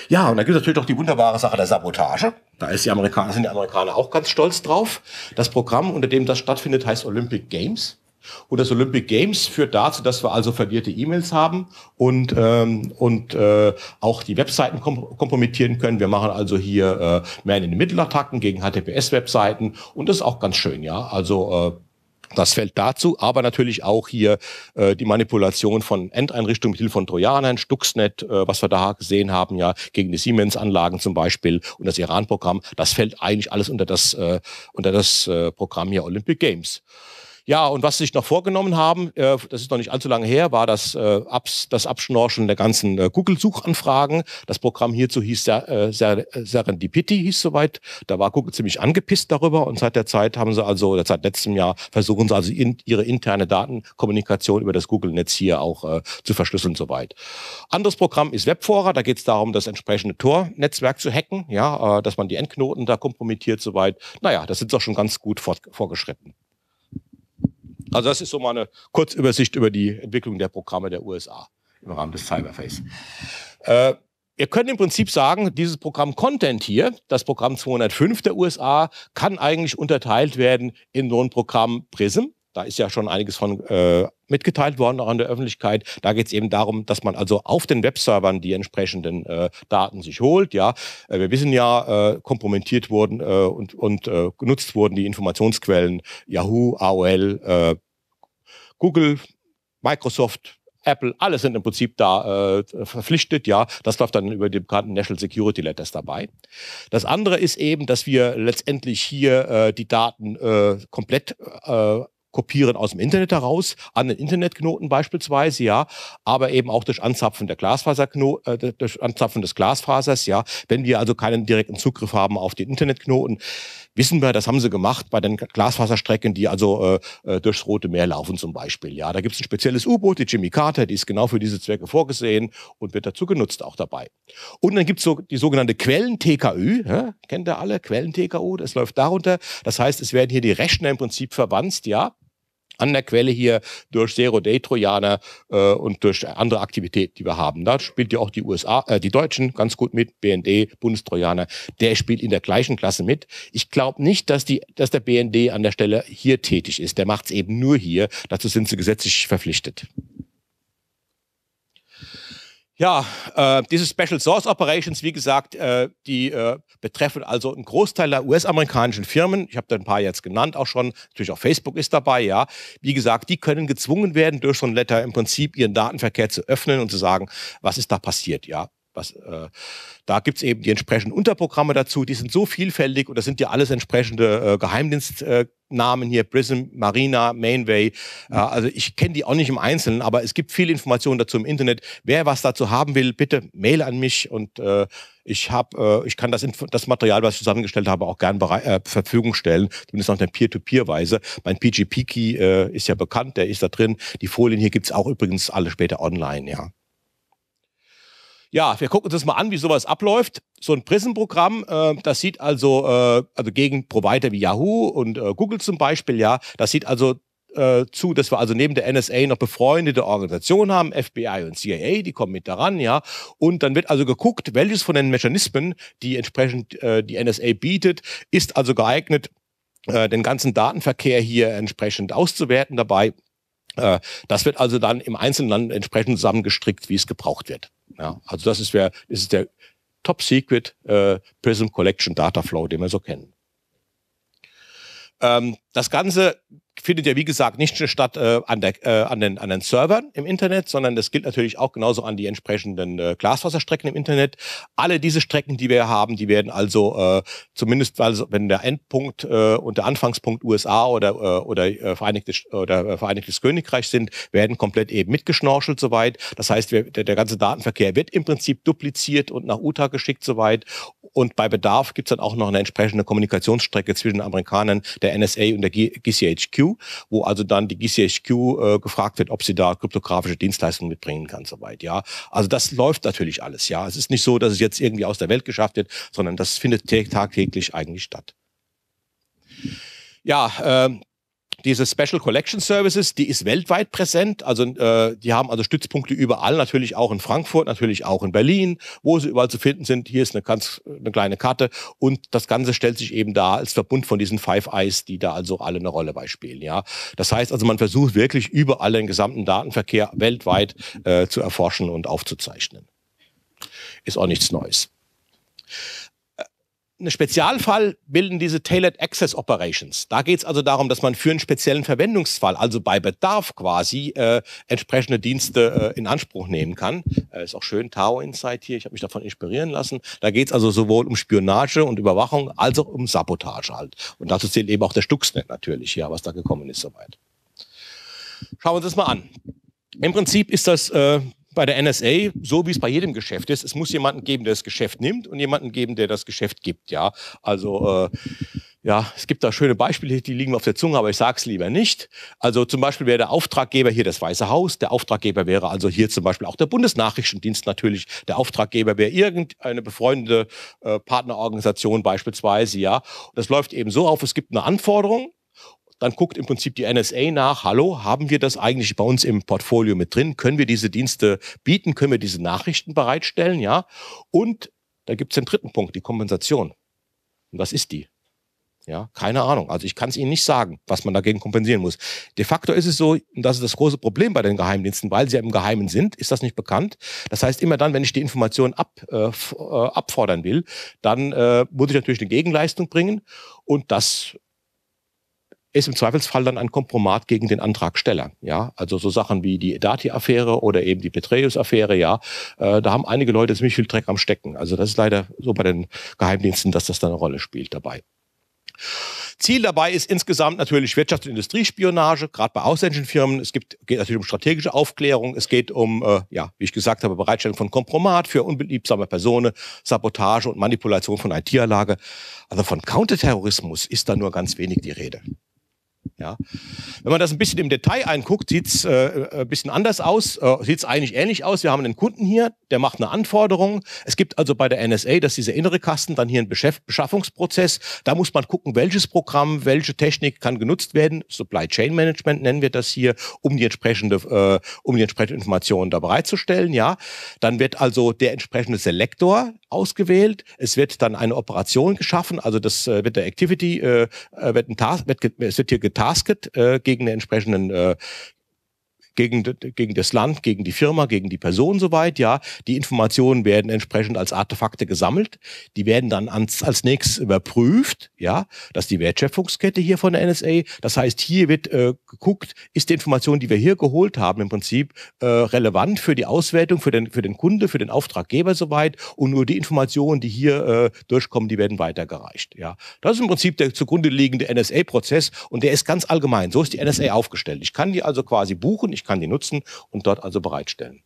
Ja, und da gibt es natürlich auch die wunderbare Sache der Sabotage. Da ist die Amerikaner, sind die Amerikaner auch ganz stolz drauf. Das Programm, unter dem das stattfindet, heißt Olympic Games. Und das Olympic Games führt dazu, dass wir also verlierte E-Mails haben und, ähm, und äh, auch die Webseiten kom kompromittieren können. Wir machen also hier äh, Man in den Mittelattacken gegen HTTPS-Webseiten und das ist auch ganz schön, ja. Also äh, das fällt dazu, aber natürlich auch hier äh, die Manipulation von Endeinrichtungen mit Hilfe von Trojanern, Stuxnet, äh, was wir da gesehen haben, ja, gegen die Siemens-Anlagen zum Beispiel und das Iran-Programm. Das fällt eigentlich alles unter das, äh, unter das äh, Programm hier Olympic Games. Ja, und was sie sich noch vorgenommen haben, äh, das ist noch nicht allzu lange her, war das, äh, Abs, das Abschnorchen der ganzen äh, Google-Suchanfragen. Das Programm hierzu hieß Ser, äh, Ser, äh, Serendipity, hieß soweit. Da war Google ziemlich angepisst darüber und seit der Zeit haben sie also, seit letztem Jahr, versuchen sie also in, ihre interne Datenkommunikation über das Google-Netz hier auch äh, zu verschlüsseln soweit. Anderes Programm ist Webfora, da geht es darum, das entsprechende Tor-Netzwerk zu hacken, ja, äh, dass man die Endknoten da kompromittiert soweit. Naja, das sind doch schon ganz gut fort, vorgeschritten. Also das ist so mal eine Kurzübersicht über die Entwicklung der Programme der USA im Rahmen des Cyberface. Äh, wir können im Prinzip sagen, dieses Programm Content hier, das Programm 205 der USA, kann eigentlich unterteilt werden in so ein Programm PRISM. Da ist ja schon einiges von äh, mitgeteilt worden, auch an der Öffentlichkeit. Da geht es eben darum, dass man also auf den Webservern die entsprechenden äh, Daten sich holt. Ja, äh, wir wissen ja, äh, kompromittiert wurden äh, und, und äh, genutzt wurden die Informationsquellen Yahoo, AOL, äh, Google, Microsoft, Apple, alle sind im Prinzip da äh, verpflichtet, ja. Das läuft dann über die bekannten National Security Letters dabei. Das andere ist eben, dass wir letztendlich hier äh, die Daten äh, komplett äh, Kopieren aus dem Internet heraus, an den Internetknoten beispielsweise, ja, aber eben auch durch Anzapfen der Glasfaserknoten, äh, durch Anzapfen des Glasfasers, ja. Wenn wir also keinen direkten Zugriff haben auf den Internetknoten, wissen wir, das haben sie gemacht bei den Glasfaserstrecken, die also äh, äh durchs Rote Meer laufen zum Beispiel. Ja, da gibt es ein spezielles U-Boot, die Jimmy Carter, die ist genau für diese Zwecke vorgesehen und wird dazu genutzt auch dabei. Und dann gibt es so die sogenannte Quellen-TKÜ, ja? kennt ihr alle, Quellen-TKÜ, das läuft darunter. Das heißt, es werden hier die Rechner im Prinzip verwandt, ja, an der Quelle hier durch Zero-Day-Trojaner äh, und durch andere Aktivitäten, die wir haben. Da spielt ja auch die USA, äh, die Deutschen ganz gut mit, BND, Bundestrojaner, der spielt in der gleichen Klasse mit. Ich glaube nicht, dass, die, dass der BND an der Stelle hier tätig ist. Der macht es eben nur hier. Dazu sind sie gesetzlich verpflichtet. Ja, äh, diese Special Source Operations, wie gesagt, äh, die äh, betreffen also einen Großteil der US-amerikanischen Firmen. Ich habe da ein paar jetzt genannt auch schon. Natürlich auch Facebook ist dabei, ja. Wie gesagt, die können gezwungen werden, durch so ein Letter im Prinzip ihren Datenverkehr zu öffnen und zu sagen, was ist da passiert, ja. Was, äh, da gibt es eben die entsprechenden Unterprogramme dazu, die sind so vielfältig und das sind ja alles entsprechende äh, Geheimdienstnamen äh, hier, Prism, Marina, Mainway. Äh, also ich kenne die auch nicht im Einzelnen, aber es gibt viel Informationen dazu im Internet. Wer was dazu haben will, bitte Mail an mich und äh, ich, hab, äh, ich kann das, das Material, was ich zusammengestellt habe, auch gern äh, Verfügung stellen, zumindest auf der Peer-to-Peer-Weise. Mein PGP-Key äh, ist ja bekannt, der ist da drin. Die Folien hier gibt es auch übrigens alle später online, ja. Ja, wir gucken uns das mal an, wie sowas abläuft. So ein Prism-Programm, äh, das sieht also, äh, also gegen Provider wie Yahoo und äh, Google zum Beispiel, ja, das sieht also äh, zu, dass wir also neben der NSA noch befreundete Organisationen haben, FBI und CIA, die kommen mit daran, ja. Und dann wird also geguckt, welches von den Mechanismen, die entsprechend äh, die NSA bietet, ist also geeignet, äh, den ganzen Datenverkehr hier entsprechend auszuwerten dabei. Das wird also dann im Einzelnen entsprechend zusammengestrickt, wie es gebraucht wird. Ja, also das ist, der, das ist der Top Secret äh, Prism Collection Data Flow, den wir so kennen. Ähm, das Ganze findet ja wie gesagt nicht nur statt äh, an, der, äh, an, den, an den Servern im Internet, sondern das gilt natürlich auch genauso an die entsprechenden äh, Glasfaserstrecken im Internet. Alle diese Strecken, die wir haben, die werden also äh, zumindest, also wenn der Endpunkt äh, und der Anfangspunkt USA oder, äh, oder, äh, Vereinigtes, oder äh, Vereinigtes Königreich sind, werden komplett eben mitgeschnorchelt soweit. Das heißt, wir, der, der ganze Datenverkehr wird im Prinzip dupliziert und nach Utah geschickt soweit. Und bei Bedarf gibt's dann auch noch eine entsprechende Kommunikationsstrecke zwischen den Amerikanern, der NSA und der G GCHQ wo also dann die GCHQ äh, gefragt wird, ob sie da kryptografische Dienstleistungen mitbringen kann, soweit. Ja, also das läuft natürlich alles. Ja, es ist nicht so, dass es jetzt irgendwie aus der Welt geschafft wird, sondern das findet tagtäglich eigentlich statt. Ja, äh, diese Special Collection Services, die ist weltweit präsent. Also äh, die haben also Stützpunkte überall, natürlich auch in Frankfurt, natürlich auch in Berlin, wo sie überall zu finden sind. Hier ist eine ganz eine kleine Karte und das Ganze stellt sich eben da als Verbund von diesen Five Eyes, die da also alle eine Rolle beispielen. Ja, das heißt also, man versucht wirklich überall den gesamten Datenverkehr weltweit äh, zu erforschen und aufzuzeichnen. Ist auch nichts Neues. Ein Spezialfall bilden diese Tailored Access Operations. Da geht es also darum, dass man für einen speziellen Verwendungsfall, also bei Bedarf quasi, äh, entsprechende Dienste äh, in Anspruch nehmen kann. Äh, ist auch schön, Tao Insight hier, ich habe mich davon inspirieren lassen. Da geht es also sowohl um Spionage und Überwachung, als auch um Sabotage halt. Und dazu zählt eben auch der Stuxnet natürlich, ja, was da gekommen ist soweit. Schauen wir uns das mal an. Im Prinzip ist das äh, bei der NSA, so wie es bei jedem Geschäft ist, es muss jemanden geben, der das Geschäft nimmt und jemanden geben, der das Geschäft gibt. Ja, also äh, ja, es gibt da schöne Beispiele, die liegen auf der Zunge, aber ich sag's lieber nicht. Also zum Beispiel wäre der Auftraggeber hier das Weiße Haus, der Auftraggeber wäre also hier zum Beispiel auch der Bundesnachrichtendienst natürlich, der Auftraggeber wäre irgendeine befreundete äh, Partnerorganisation beispielsweise, ja. Und das läuft eben so auf, es gibt eine Anforderung, dann guckt im Prinzip die NSA nach, hallo, haben wir das eigentlich bei uns im Portfolio mit drin? Können wir diese Dienste bieten? Können wir diese Nachrichten bereitstellen? Ja. Und da gibt es den dritten Punkt, die Kompensation. Und was ist die? Ja, keine Ahnung. Also ich kann es Ihnen nicht sagen, was man dagegen kompensieren muss. De facto ist es so, und das ist das große Problem bei den Geheimdiensten, weil sie ja im Geheimen sind, ist das nicht bekannt. Das heißt, immer dann, wenn ich die Information ab, äh, äh, abfordern will, dann äh, muss ich natürlich eine Gegenleistung bringen. Und das ist im Zweifelsfall dann ein Kompromat gegen den Antragsteller. Ja, also so Sachen wie die edati affäre oder eben die Petreus-Affäre. Ja, äh, da haben einige Leute ziemlich viel Dreck am Stecken. Also das ist leider so bei den Geheimdiensten, dass das da eine Rolle spielt dabei. Ziel dabei ist insgesamt natürlich Wirtschafts- und Industriespionage, gerade bei ausländischen Firmen. Es gibt, geht natürlich um strategische Aufklärung, es geht um, äh, ja, wie ich gesagt habe, Bereitstellung von Kompromat für unbeliebsame Personen, Sabotage und Manipulation von IT-Anlage. Also von Counterterrorismus ist da nur ganz wenig die Rede. Ja. Wenn man das ein bisschen im Detail anguckt, sieht es äh, äh, ein bisschen anders aus, äh, sieht es eigentlich ähnlich aus. Wir haben einen Kunden hier, der macht eine Anforderung. Es gibt also bei der NSA, dass dieser innere Kasten dann hier ein Beschaffungsprozess. Da muss man gucken, welches Programm, welche Technik kann genutzt werden. Supply Chain Management nennen wir das hier, um die entsprechende, äh, um die entsprechende Informationen da bereitzustellen. Ja. Dann wird also der entsprechende Selektor ausgewählt. Es wird dann eine Operation geschaffen, also das äh, wird der Activity, äh, äh wird ein Task, wird, es wird hier getasket äh, gegen einen entsprechenden äh, gegen, gegen das Land, gegen die Firma, gegen die Person soweit, ja. Die Informationen werden entsprechend als Artefakte gesammelt. Die werden dann ans, als nächstes überprüft, ja. Das ist die Wertschöpfungskette hier von der NSA. Das heißt, hier wird äh, geguckt, ist die Information, die wir hier geholt haben, im Prinzip äh, relevant für die Auswertung, für den, für den Kunde, für den Auftraggeber soweit und nur die Informationen, die hier äh, durchkommen, die werden weitergereicht. Ja, das ist im Prinzip der zugrunde liegende NSA-Prozess und der ist ganz allgemein. So ist die NSA aufgestellt. Ich kann die also quasi buchen, ich kann die nutzen und dort also bereitstellen.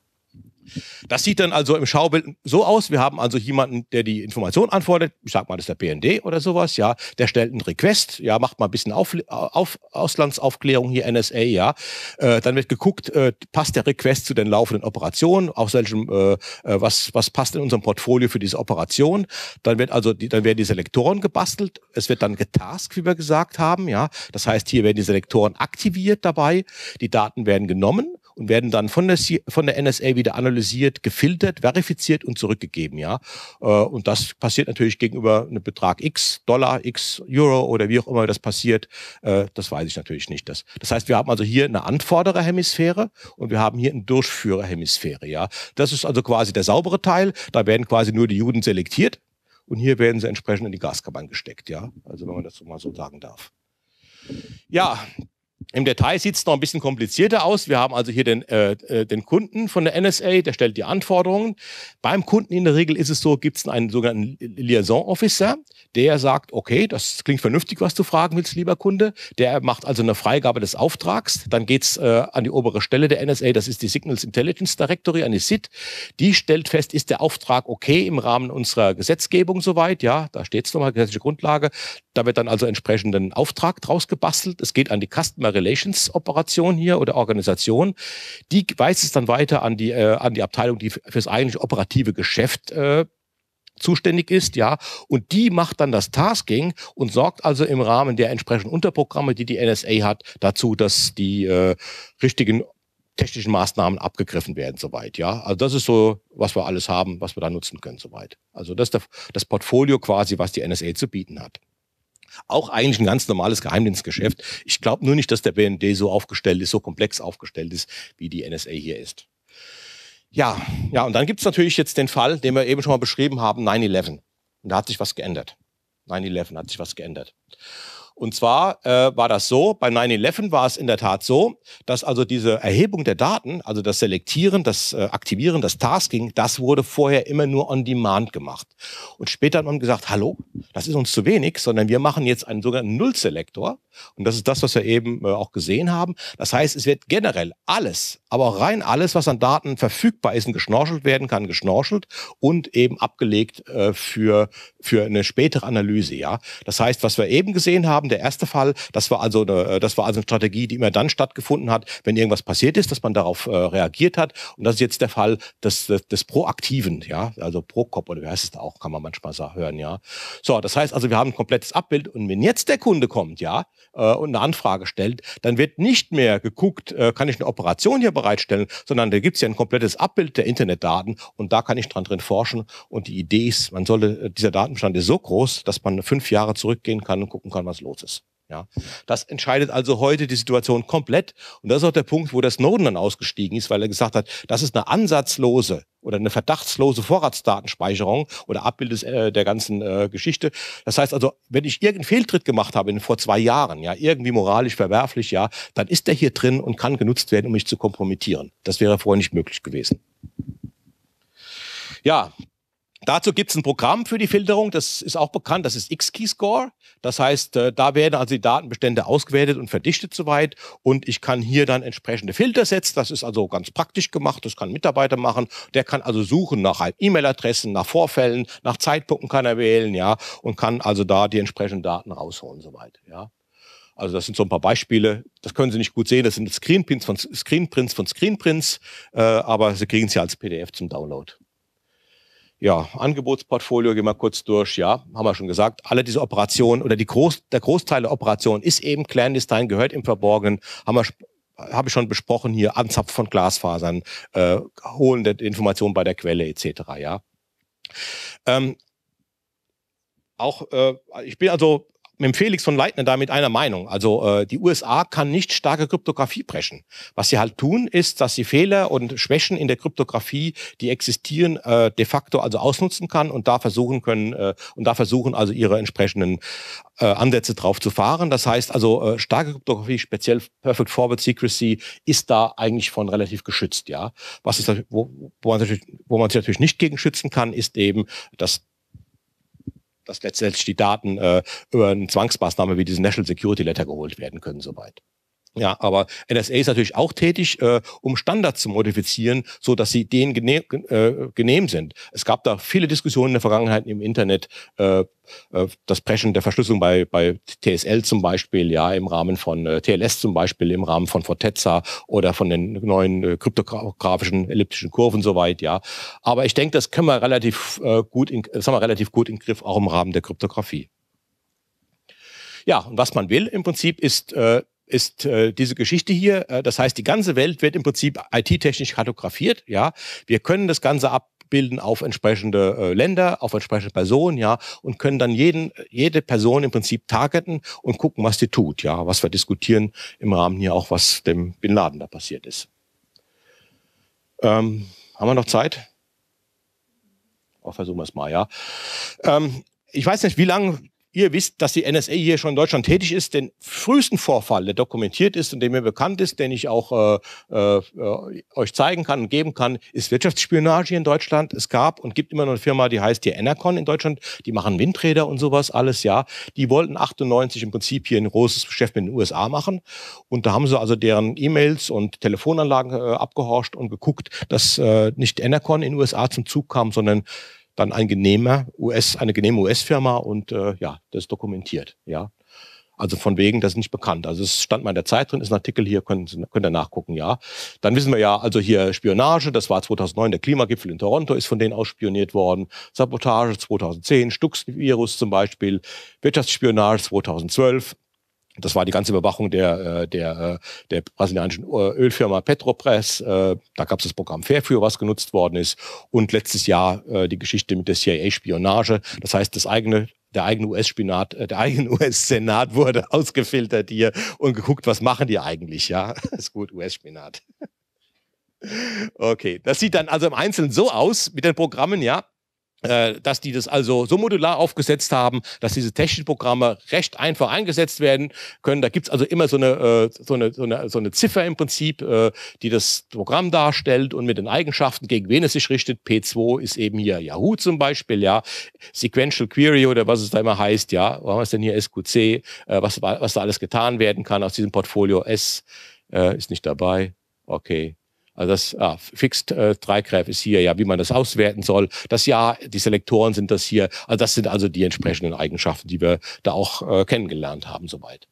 Das sieht dann also im Schaubild so aus. Wir haben also jemanden, der die Information anfordert. Ich sag mal, das ist der BND oder sowas, ja. Der stellt einen Request, ja, macht mal ein bisschen auf, auf Auslandsaufklärung hier NSA, ja. Äh, dann wird geguckt, äh, passt der Request zu den laufenden Operationen, aus welchem, äh, äh, was, was passt in unserem Portfolio für diese Operation. Dann wird also, die, dann werden die Selektoren gebastelt. Es wird dann getaskt, wie wir gesagt haben, ja. Das heißt, hier werden die Selektoren aktiviert dabei. Die Daten werden genommen und werden dann von der, C von der NSA wieder analysiert, gefiltert, verifiziert und zurückgegeben, ja. Äh, und das passiert natürlich gegenüber einem Betrag X, Dollar, X, Euro oder wie auch immer das passiert. Äh, das weiß ich natürlich nicht. Das, das heißt, wir haben also hier eine Anfordererhemisphäre und wir haben hier eine Durchführerhemisphäre, ja. Das ist also quasi der saubere Teil. Da werden quasi nur die Juden selektiert und hier werden sie entsprechend in die Gaskammern gesteckt, ja. Also wenn man das so mal so sagen darf. Ja, im Detail sieht es noch ein bisschen komplizierter aus. Wir haben also hier den, äh, äh den Kunden von der NSA, der stellt die Anforderungen. Beim Kunden in der Regel ist es so, gibt es einen sogenannten Liaison Officer, der sagt, okay, das klingt vernünftig, was du fragen willst, lieber Kunde. Der macht also eine Freigabe des Auftrags. Dann geht es äh, an die obere Stelle der NSA, das ist die Signals Intelligence Directory, an die SIT. Die stellt fest, ist der Auftrag okay im Rahmen unserer Gesetzgebung soweit? Ja, da steht es nochmal, gesetzliche Grundlage. Da wird dann also entsprechenden Auftrag draus gebastelt. Es geht an die Customer Relations Operation hier oder Organisation. Die weist es dann weiter an die, äh, an die Abteilung, die fürs eigentlich operative Geschäft äh, zuständig ist, ja, und die macht dann das Tasking und sorgt also im Rahmen der entsprechenden Unterprogramme, die die NSA hat, dazu, dass die äh, richtigen technischen Maßnahmen abgegriffen werden, soweit, ja. Also das ist so, was wir alles haben, was wir da nutzen können, soweit. Also das ist das Portfolio quasi, was die NSA zu bieten hat. Auch eigentlich ein ganz normales Geheimdienstgeschäft. Ich glaube nur nicht, dass der BND so aufgestellt ist, so komplex aufgestellt ist, wie die NSA hier ist. Ja, ja, und dann gibt es natürlich jetzt den Fall, den wir eben schon mal beschrieben haben, 9-11. Und da hat sich was geändert. 9-11 hat sich was geändert. Und zwar äh, war das so, bei 9-11 war es in der Tat so, dass also diese Erhebung der Daten, also das Selektieren, das äh, Aktivieren, das Tasking, das wurde vorher immer nur on demand gemacht. Und später hat man gesagt, hallo, das ist uns zu wenig, sondern wir machen jetzt einen sogenannten Nullselektor. Und das ist das, was wir eben äh, auch gesehen haben. Das heißt, es wird generell alles, aber auch rein alles, was an Daten verfügbar ist und geschnorchelt werden kann, geschnorchelt und eben abgelegt äh, für, für eine spätere Analyse. Ja? Das heißt, was wir eben gesehen haben, haben. Der erste Fall, das war also eine, äh, das war also eine Strategie, die immer dann stattgefunden hat, wenn irgendwas passiert ist, dass man darauf äh, reagiert hat. Und das ist jetzt der Fall des, des, des Proaktiven, ja, also Prokop oder wie heißt es da auch, kann man manchmal sagen, hören, ja. So, das heißt also, wir haben ein komplettes Abbild und wenn jetzt der Kunde kommt, ja, äh, und eine Anfrage stellt, dann wird nicht mehr geguckt, äh, kann ich eine Operation hier bereitstellen, sondern da gibt es ja ein komplettes Abbild der Internetdaten und da kann ich dran drin forschen. Und die Idee ist, man solle, äh, dieser Datenbestand ist so groß, dass man fünf Jahre zurückgehen kann und gucken kann, was los ist. Hauses. Ja, das entscheidet also heute die Situation komplett. Und das ist auch der Punkt, wo der Snowden dann ausgestiegen ist, weil er gesagt hat, das ist eine ansatzlose oder eine verdachtslose Vorratsdatenspeicherung oder Abbild äh, der ganzen äh, Geschichte. Das heißt also, wenn ich irgendeinen Fehltritt gemacht habe in, vor zwei Jahren, ja, irgendwie moralisch verwerflich, ja, dann ist der hier drin und kann genutzt werden, um mich zu kompromittieren. Das wäre vorher nicht möglich gewesen. Ja, Dazu gibt es ein Programm für die Filterung, das ist auch bekannt, das ist X-Key-Score. Das heißt, äh, da werden also die Datenbestände ausgewertet und verdichtet soweit. Und ich kann hier dann entsprechende Filter setzen. Das ist also ganz praktisch gemacht, das kann ein Mitarbeiter machen. Der kann also suchen nach E-Mail-Adressen, nach Vorfällen, nach Zeitpunkten kann er wählen, ja, und kann also da die entsprechenden Daten rausholen soweit, ja. Also das sind so ein paar Beispiele. Das können Sie nicht gut sehen. Das sind Screenprints von Screenprints von Screenprints, äh, aber Sie kriegen es ja als PDF zum Download. Ja, Angebotsportfolio gehen wir kurz durch. Ja, haben wir schon gesagt. Alle diese Operationen oder die Groß, der Großteil der Operation ist eben clandestine, gehört im Verborgenen. Haben wir habe ich schon besprochen hier, Anzapf von Glasfasern, äh, holen der Information bei der Quelle etc. Ja. Ähm, auch äh, ich bin also mit Felix von Leitner da mit einer Meinung. Also äh, die USA kann nicht starke Kryptographie brechen. Was sie halt tun, ist, dass sie Fehler und Schwächen in der Kryptographie, die existieren, äh, de facto also ausnutzen kann und da versuchen können äh, und da versuchen also ihre entsprechenden äh, Ansätze drauf zu fahren. Das heißt also äh, starke Kryptographie, speziell Perfect Forward Secrecy, ist da eigentlich von relativ geschützt. Ja, was ist wo, wo man, wo man sich natürlich nicht gegen schützen kann, ist eben, dass dass letztendlich die Daten äh, über eine Zwangsmaßnahme wie diesen National Security Letter geholt werden können, soweit. Ja, aber NSA ist natürlich auch tätig, äh, um Standards zu modifizieren, so dass sie denen genehm, äh, genehm sind. Es gab da viele Diskussionen in der Vergangenheit im Internet, äh, äh das Preschen der Verschlüsselung bei, bei TSL zum Beispiel, ja, im Rahmen von äh, TLS zum Beispiel, im Rahmen von Fortezza oder von den neuen äh, kryptografischen elliptischen Kurven soweit, ja. Aber ich denke, das können wir relativ äh, gut, in, das haben wir relativ gut im Griff, auch im Rahmen der Kryptographie. Ja, und was man will im Prinzip ist äh, ist äh, diese Geschichte hier. Äh, das heißt, die ganze Welt wird im Prinzip IT-technisch kartografiert. Ja, wir können das Ganze ab bilden auf entsprechende äh, Länder, auf entsprechende Personen, ja, und können dann jeden, jede Person im Prinzip targeten und gucken, was die tut, ja, was wir diskutieren im Rahmen hier auch, was dem Bin Laden da passiert ist. Ähm, haben wir noch Zeit? Oh, versuchen wir es mal, ja. Ähm, ich weiß nicht, wie lange ihr wisst, dass die NSA hier schon in Deutschland tätig ist. Den frühesten Vorfall, der dokumentiert ist und der mir bekannt ist, den ich auch äh, äh, euch zeigen kann und geben kann, ist Wirtschaftsspionage in Deutschland. Es gab und gibt immer noch eine Firma, die heißt hier Enercon in Deutschland. Die machen Windräder und sowas alles, ja. Die wollten 98 im Prinzip hier ein großes Geschäft mit den USA machen. Und da haben sie also deren E-Mails und Telefonanlagen äh, abgehorcht und geguckt, dass äh, nicht Enercon in den USA zum Zug kam, sondern dann ein genehmer US, eine genehme US-Firma und äh, ja, das ist dokumentiert. Ja. Also von wegen, das ist nicht bekannt. Also es stand mal in der Zeit drin, ist ein Artikel hier, könnt, könnt ihr nachgucken, ja. Dann wissen wir ja, also hier Spionage, das war 2009 der Klimagipfel in Toronto, ist von denen ausspioniert worden. Sabotage 2010, Stuxvirus zum Beispiel, Wirtschaftsspionage 2012, das war die ganze Überwachung der, äh, der, äh, der brasilianischen äh, Ölfirma Petropress. Da gab es das Programm Fairview, was genutzt worden ist. Und letztes Jahr die Geschichte mit der CIA-Spionage. Das heißt, das eigene der eigene US-Spinat, der eigene US-Senat wurde ausgefiltert hier und geguckt, was machen die eigentlich, ja? Das ist gut, US-Spinat. Okay, das sieht dann also im Einzelnen so aus mit den Programmen, ja. Äh, dass die das also so modular aufgesetzt haben, dass diese technischen Programme recht einfach eingesetzt werden können. Da gibt's also immer so eine, äh, so, eine, so, eine, so eine Ziffer im Prinzip, äh, die das Programm darstellt und mit den Eigenschaften, gegen wen es sich richtet. P2 ist eben hier Yahoo zum Beispiel, ja, Sequential Query oder was es da immer heißt, ja, wo haben wir denn hier, SQC, was, was da alles getan werden kann aus diesem Portfolio. S äh, ist nicht dabei, okay. Also das ah, Fixed äh, Dreigreif ist hier ja, wie man das auswerten soll. Das ja, die Selektoren sind das hier. Also das sind also die entsprechenden Eigenschaften, die wir da auch äh, kennengelernt haben soweit.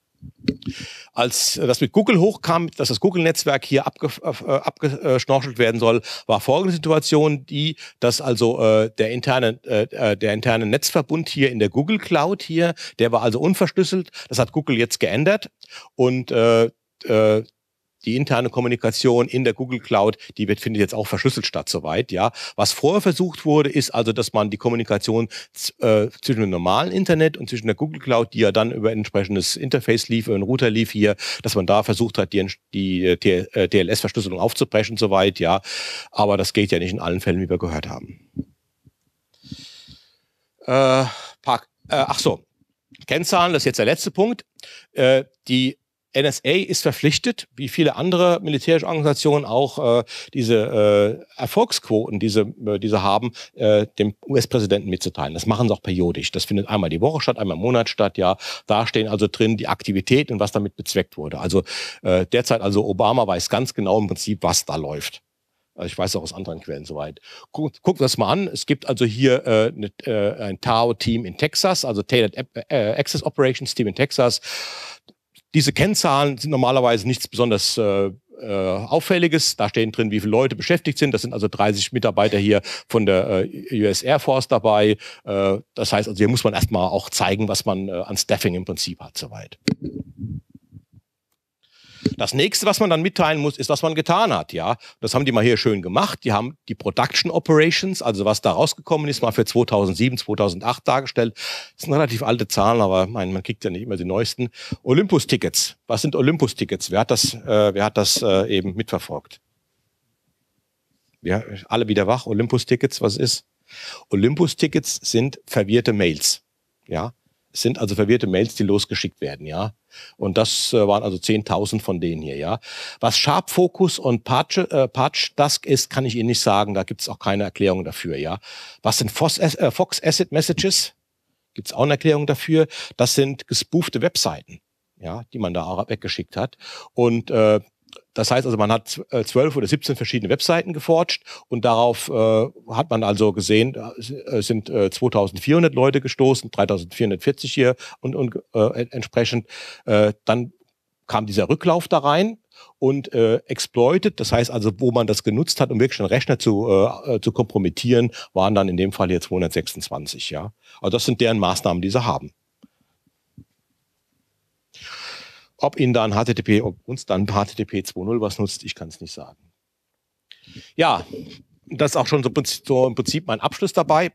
Als das mit Google hochkam, dass das Google-Netzwerk hier abge, äh, abgeschnorchelt werden soll, war folgende Situation, die, dass also äh, der, interne, äh, äh, der interne Netzverbund hier in der Google Cloud hier, der war also unverschlüsselt, das hat Google jetzt geändert und äh, äh die interne Kommunikation in der Google Cloud, die wird, findet jetzt auch verschlüsselt statt, soweit, ja. Was vorher versucht wurde, ist also, dass man die Kommunikation äh, zwischen dem normalen Internet und zwischen der Google Cloud, die ja dann über ein entsprechendes Interface lief, über einen Router lief hier, dass man da versucht hat, die, die äh, TLS-Verschlüsselung äh, aufzubrechen, soweit, ja. Aber das geht ja nicht in allen Fällen, wie wir gehört haben. Äh, Park, äh, ach so, Kennzahlen, das ist jetzt der letzte Punkt. Äh, die NSA ist verpflichtet, wie viele andere militärische Organisationen auch, äh, diese äh, Erfolgsquoten, diese, äh, diese haben, äh, dem US-Präsidenten mitzuteilen. Das machen sie auch periodisch. Das findet einmal die Woche statt, einmal im Monat statt, ja. Da stehen also drin die Aktivitäten und was damit bezweckt wurde. Also äh, derzeit, also Obama weiß ganz genau im Prinzip, was da läuft. Also ich weiß auch aus anderen Quellen soweit. Guckt, guckt das mal an. Es gibt also hier äh, ne, äh, ein TAO-Team in Texas, also Tailored äh, Access Operations Team in Texas. Diese Kennzahlen sind normalerweise nichts besonders äh, äh, Auffälliges. Da stehen drin, wie viele Leute beschäftigt sind. Das sind also 30 Mitarbeiter hier von der äh, US Air Force dabei. Äh, das heißt, also hier muss man erstmal auch zeigen, was man äh, an Staffing im Prinzip hat, soweit. Das nächste, was man dann mitteilen muss, ist, was man getan hat, ja. Das haben die mal hier schön gemacht. Die haben die Production Operations, also was da rausgekommen ist, mal für 2007, 2008 dargestellt. Das sind relativ alte Zahlen, aber mein, man kriegt ja nicht immer die neuesten. Olympus-Tickets. Was sind Olympus-Tickets? Wer hat das, äh, wer hat das äh, eben mitverfolgt? Ja, alle wieder wach. Olympus-Tickets, was ist? Olympus-Tickets sind verwirrte Mails. Ja, es sind also verwirrte Mails, die losgeschickt werden. Ja, und das äh, waren also 10.000 von denen hier, ja. Was Sharp Focus und Patch, äh, Patch Dusk ist, kann ich Ihnen nicht sagen. Da gibt es auch keine Erklärung dafür, ja. Was sind Fox, äh, Fox Asset Messages? Gibt es auch eine Erklärung dafür? Das sind gespoofte Webseiten ja, die man da auch weggeschickt hat. Und äh, das heißt also, man hat äh, zwölf oder 17 verschiedene Webseiten geforscht und darauf äh, hat man also gesehen, äh, sind äh, 2400 Leute gestoßen, 3440 hier und, und äh, entsprechend. Äh, dann kam dieser Rücklauf da rein und äh, exploited, das heißt also, wo man das genutzt hat, um wirklich einen Rechner zu, äh, äh zu kompromittieren, waren dann in dem Fall hier 226. Ja, also das sind deren Maßnahmen, die sie haben. Ob ihn dann HTTP, ob uns dann HTTP 2.0 was nutzt, ich kann es nicht sagen. Ja, das ist auch schon so, so im Prinzip mein Abschluss dabei.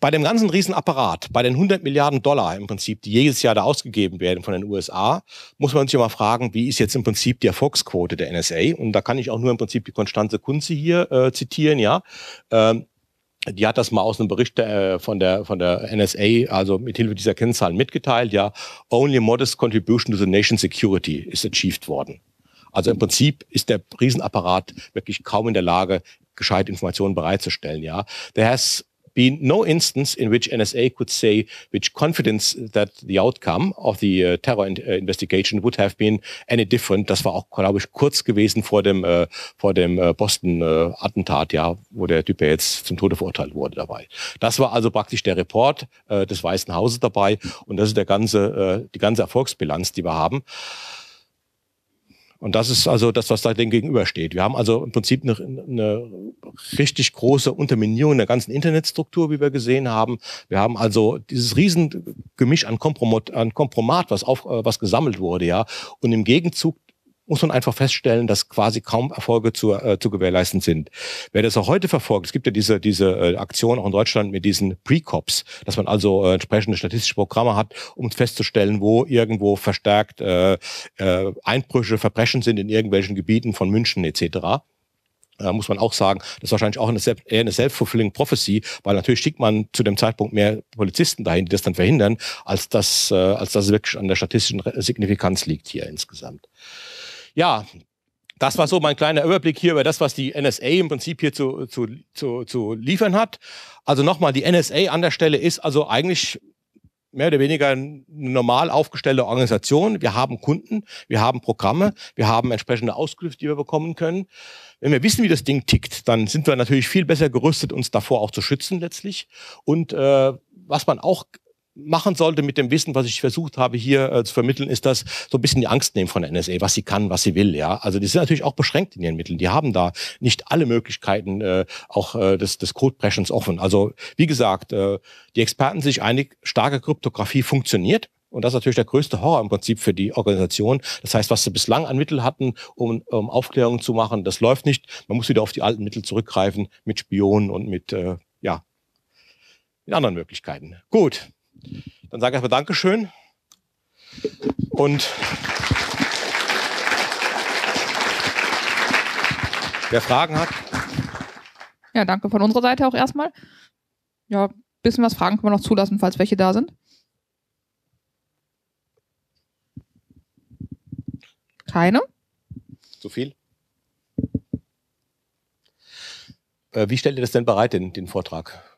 Bei dem ganzen Riesenapparat, bei den 100 Milliarden Dollar im Prinzip, die jedes Jahr da ausgegeben werden von den USA, muss man sich immer fragen, wie ist jetzt im Prinzip die Erfolgsquote der NSA? Und da kann ich auch nur im Prinzip die Konstanze Kunze hier äh, zitieren, ja. Ähm, die hat das mal aus einem Bericht äh, von der von der NSA, also mit Hilfe dieser Kennzahlen mitgeteilt, ja, only modest contribution to the nation security ist achieved worden. Also im Prinzip ist der Riesenapparat wirklich kaum in der Lage, gescheit Informationen bereitzustellen, ja. There has be no instance in which NSA could say which confidence that the outcome of the uh, terror in, uh, investigation would have been any different. Das war auch, glaube ich, kurz gewesen vor dem, äh, vor dem äh, Boston-Attentat, äh, ja, wo der Typ jetzt zum Tode verurteilt wurde dabei. Das war also praktisch der Report äh, des Weißen Hauses dabei und das ist der ganze, äh, die ganze Erfolgsbilanz, die wir haben. Und das ist also das, was da dem gegenübersteht. Wir haben also im Prinzip eine, eine richtig große Unterminierung der ganzen Internetstruktur, wie wir gesehen haben. Wir haben also dieses Riesengemisch an, Kompromat, an Kompromat was, auf, äh, was gesammelt wurde, ja. Und im Gegenzug muss man einfach feststellen, dass quasi kaum Erfolge zu, äh, zu gewährleisten sind. Wer das auch heute verfolgt, es gibt ja diese, diese äh, Aktion auch in Deutschland mit diesen Pre-Cops, dass man also äh, entsprechende statistische Programme hat, um festzustellen, wo irgendwo verstärkt äh, äh, Einbrüche, Verbrechen sind in irgendwelchen Gebieten von München etc Da muss man auch sagen, das ist wahrscheinlich auch eine, eher eine self-fulfilling prophecy, weil natürlich schickt man zu dem Zeitpunkt mehr Polizisten dahin, die das dann verhindern, als dass, äh, als dass es wirklich an der statistischen Signifikanz liegt hier insgesamt. Ja, das war so mein kleiner Überblick hier über das, was die NSA im Prinzip hier zu, zu, zu, zu liefern hat. Also nochmal, die NSA an der Stelle ist also eigentlich mehr oder weniger eine normal aufgestellte Organisation. Wir haben Kunden, wir haben Programme, wir haben entsprechende Auskünfte, die wir bekommen können. Wenn wir wissen, wie das Ding tickt, dann sind wir natürlich viel besser gerüstet, uns davor auch zu schützen letztlich. Und äh, was man auch machen sollte mit dem Wissen, was ich versucht habe hier äh, zu vermitteln, ist das so ein bisschen die Angst nehmen von der NSA, was sie kann, was sie will. Ja, also die sind natürlich auch beschränkt in ihren Mitteln. Die haben da nicht alle Möglichkeiten äh, auch äh, des, des Codebreschens offen. Also wie gesagt, äh, die Experten sind sich einig, starke Kryptographie funktioniert. Und das ist natürlich der größte Horror im Prinzip für die Organisation. Das heißt, was sie bislang an Mittel hatten, um, um Aufklärung zu machen, das läuft nicht. Man muss wieder auf die alten Mittel zurückgreifen mit Spionen und mit äh, ja, mit anderen Möglichkeiten. Gut, dann sage ich erstmal Dankeschön. Und wer Fragen hat. Ja, danke von unserer Seite auch erstmal. Ja, ein bisschen was Fragen können wir noch zulassen, falls welche da sind. Keine? Zu viel? Äh, wie stellt ihr das denn bereit, den, den Vortrag?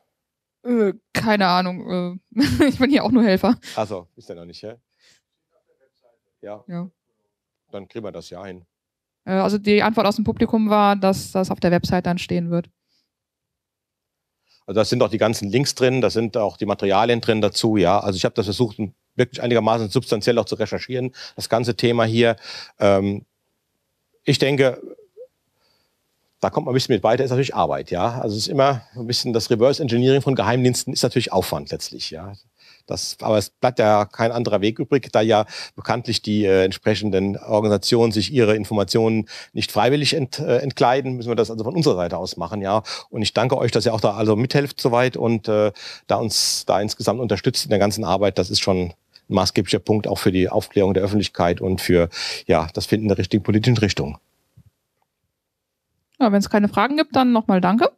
Äh, keine Ahnung. Äh, ich bin hier auch nur Helfer. Achso, ist der noch nicht, hä? Ja. ja. Dann kriegen wir das ja hin. Äh, also die Antwort aus dem Publikum war, dass das auf der Website dann stehen wird. Also da sind auch die ganzen Links drin, da sind auch die Materialien drin dazu, ja. Also ich habe das versucht, wirklich einigermaßen substanziell auch zu recherchieren, das ganze Thema hier. Ähm, ich denke, da kommt man ein bisschen mit weiter, ist natürlich Arbeit, ja. Also es ist immer ein bisschen das Reverse Engineering von Geheimdiensten ist natürlich Aufwand letztlich, ja. Das, aber es bleibt ja kein anderer Weg übrig, da ja bekanntlich die äh, entsprechenden Organisationen sich ihre Informationen nicht freiwillig ent, äh, entkleiden, müssen wir das also von unserer Seite aus machen, ja. Und ich danke euch, dass ihr auch da also mithelft soweit und äh, da uns da insgesamt unterstützt in der ganzen Arbeit. Das ist schon ein maßgeblicher Punkt auch für die Aufklärung der Öffentlichkeit und für ja das Finden der richtigen politischen Richtung. Ja, Wenn es keine Fragen gibt, dann nochmal danke.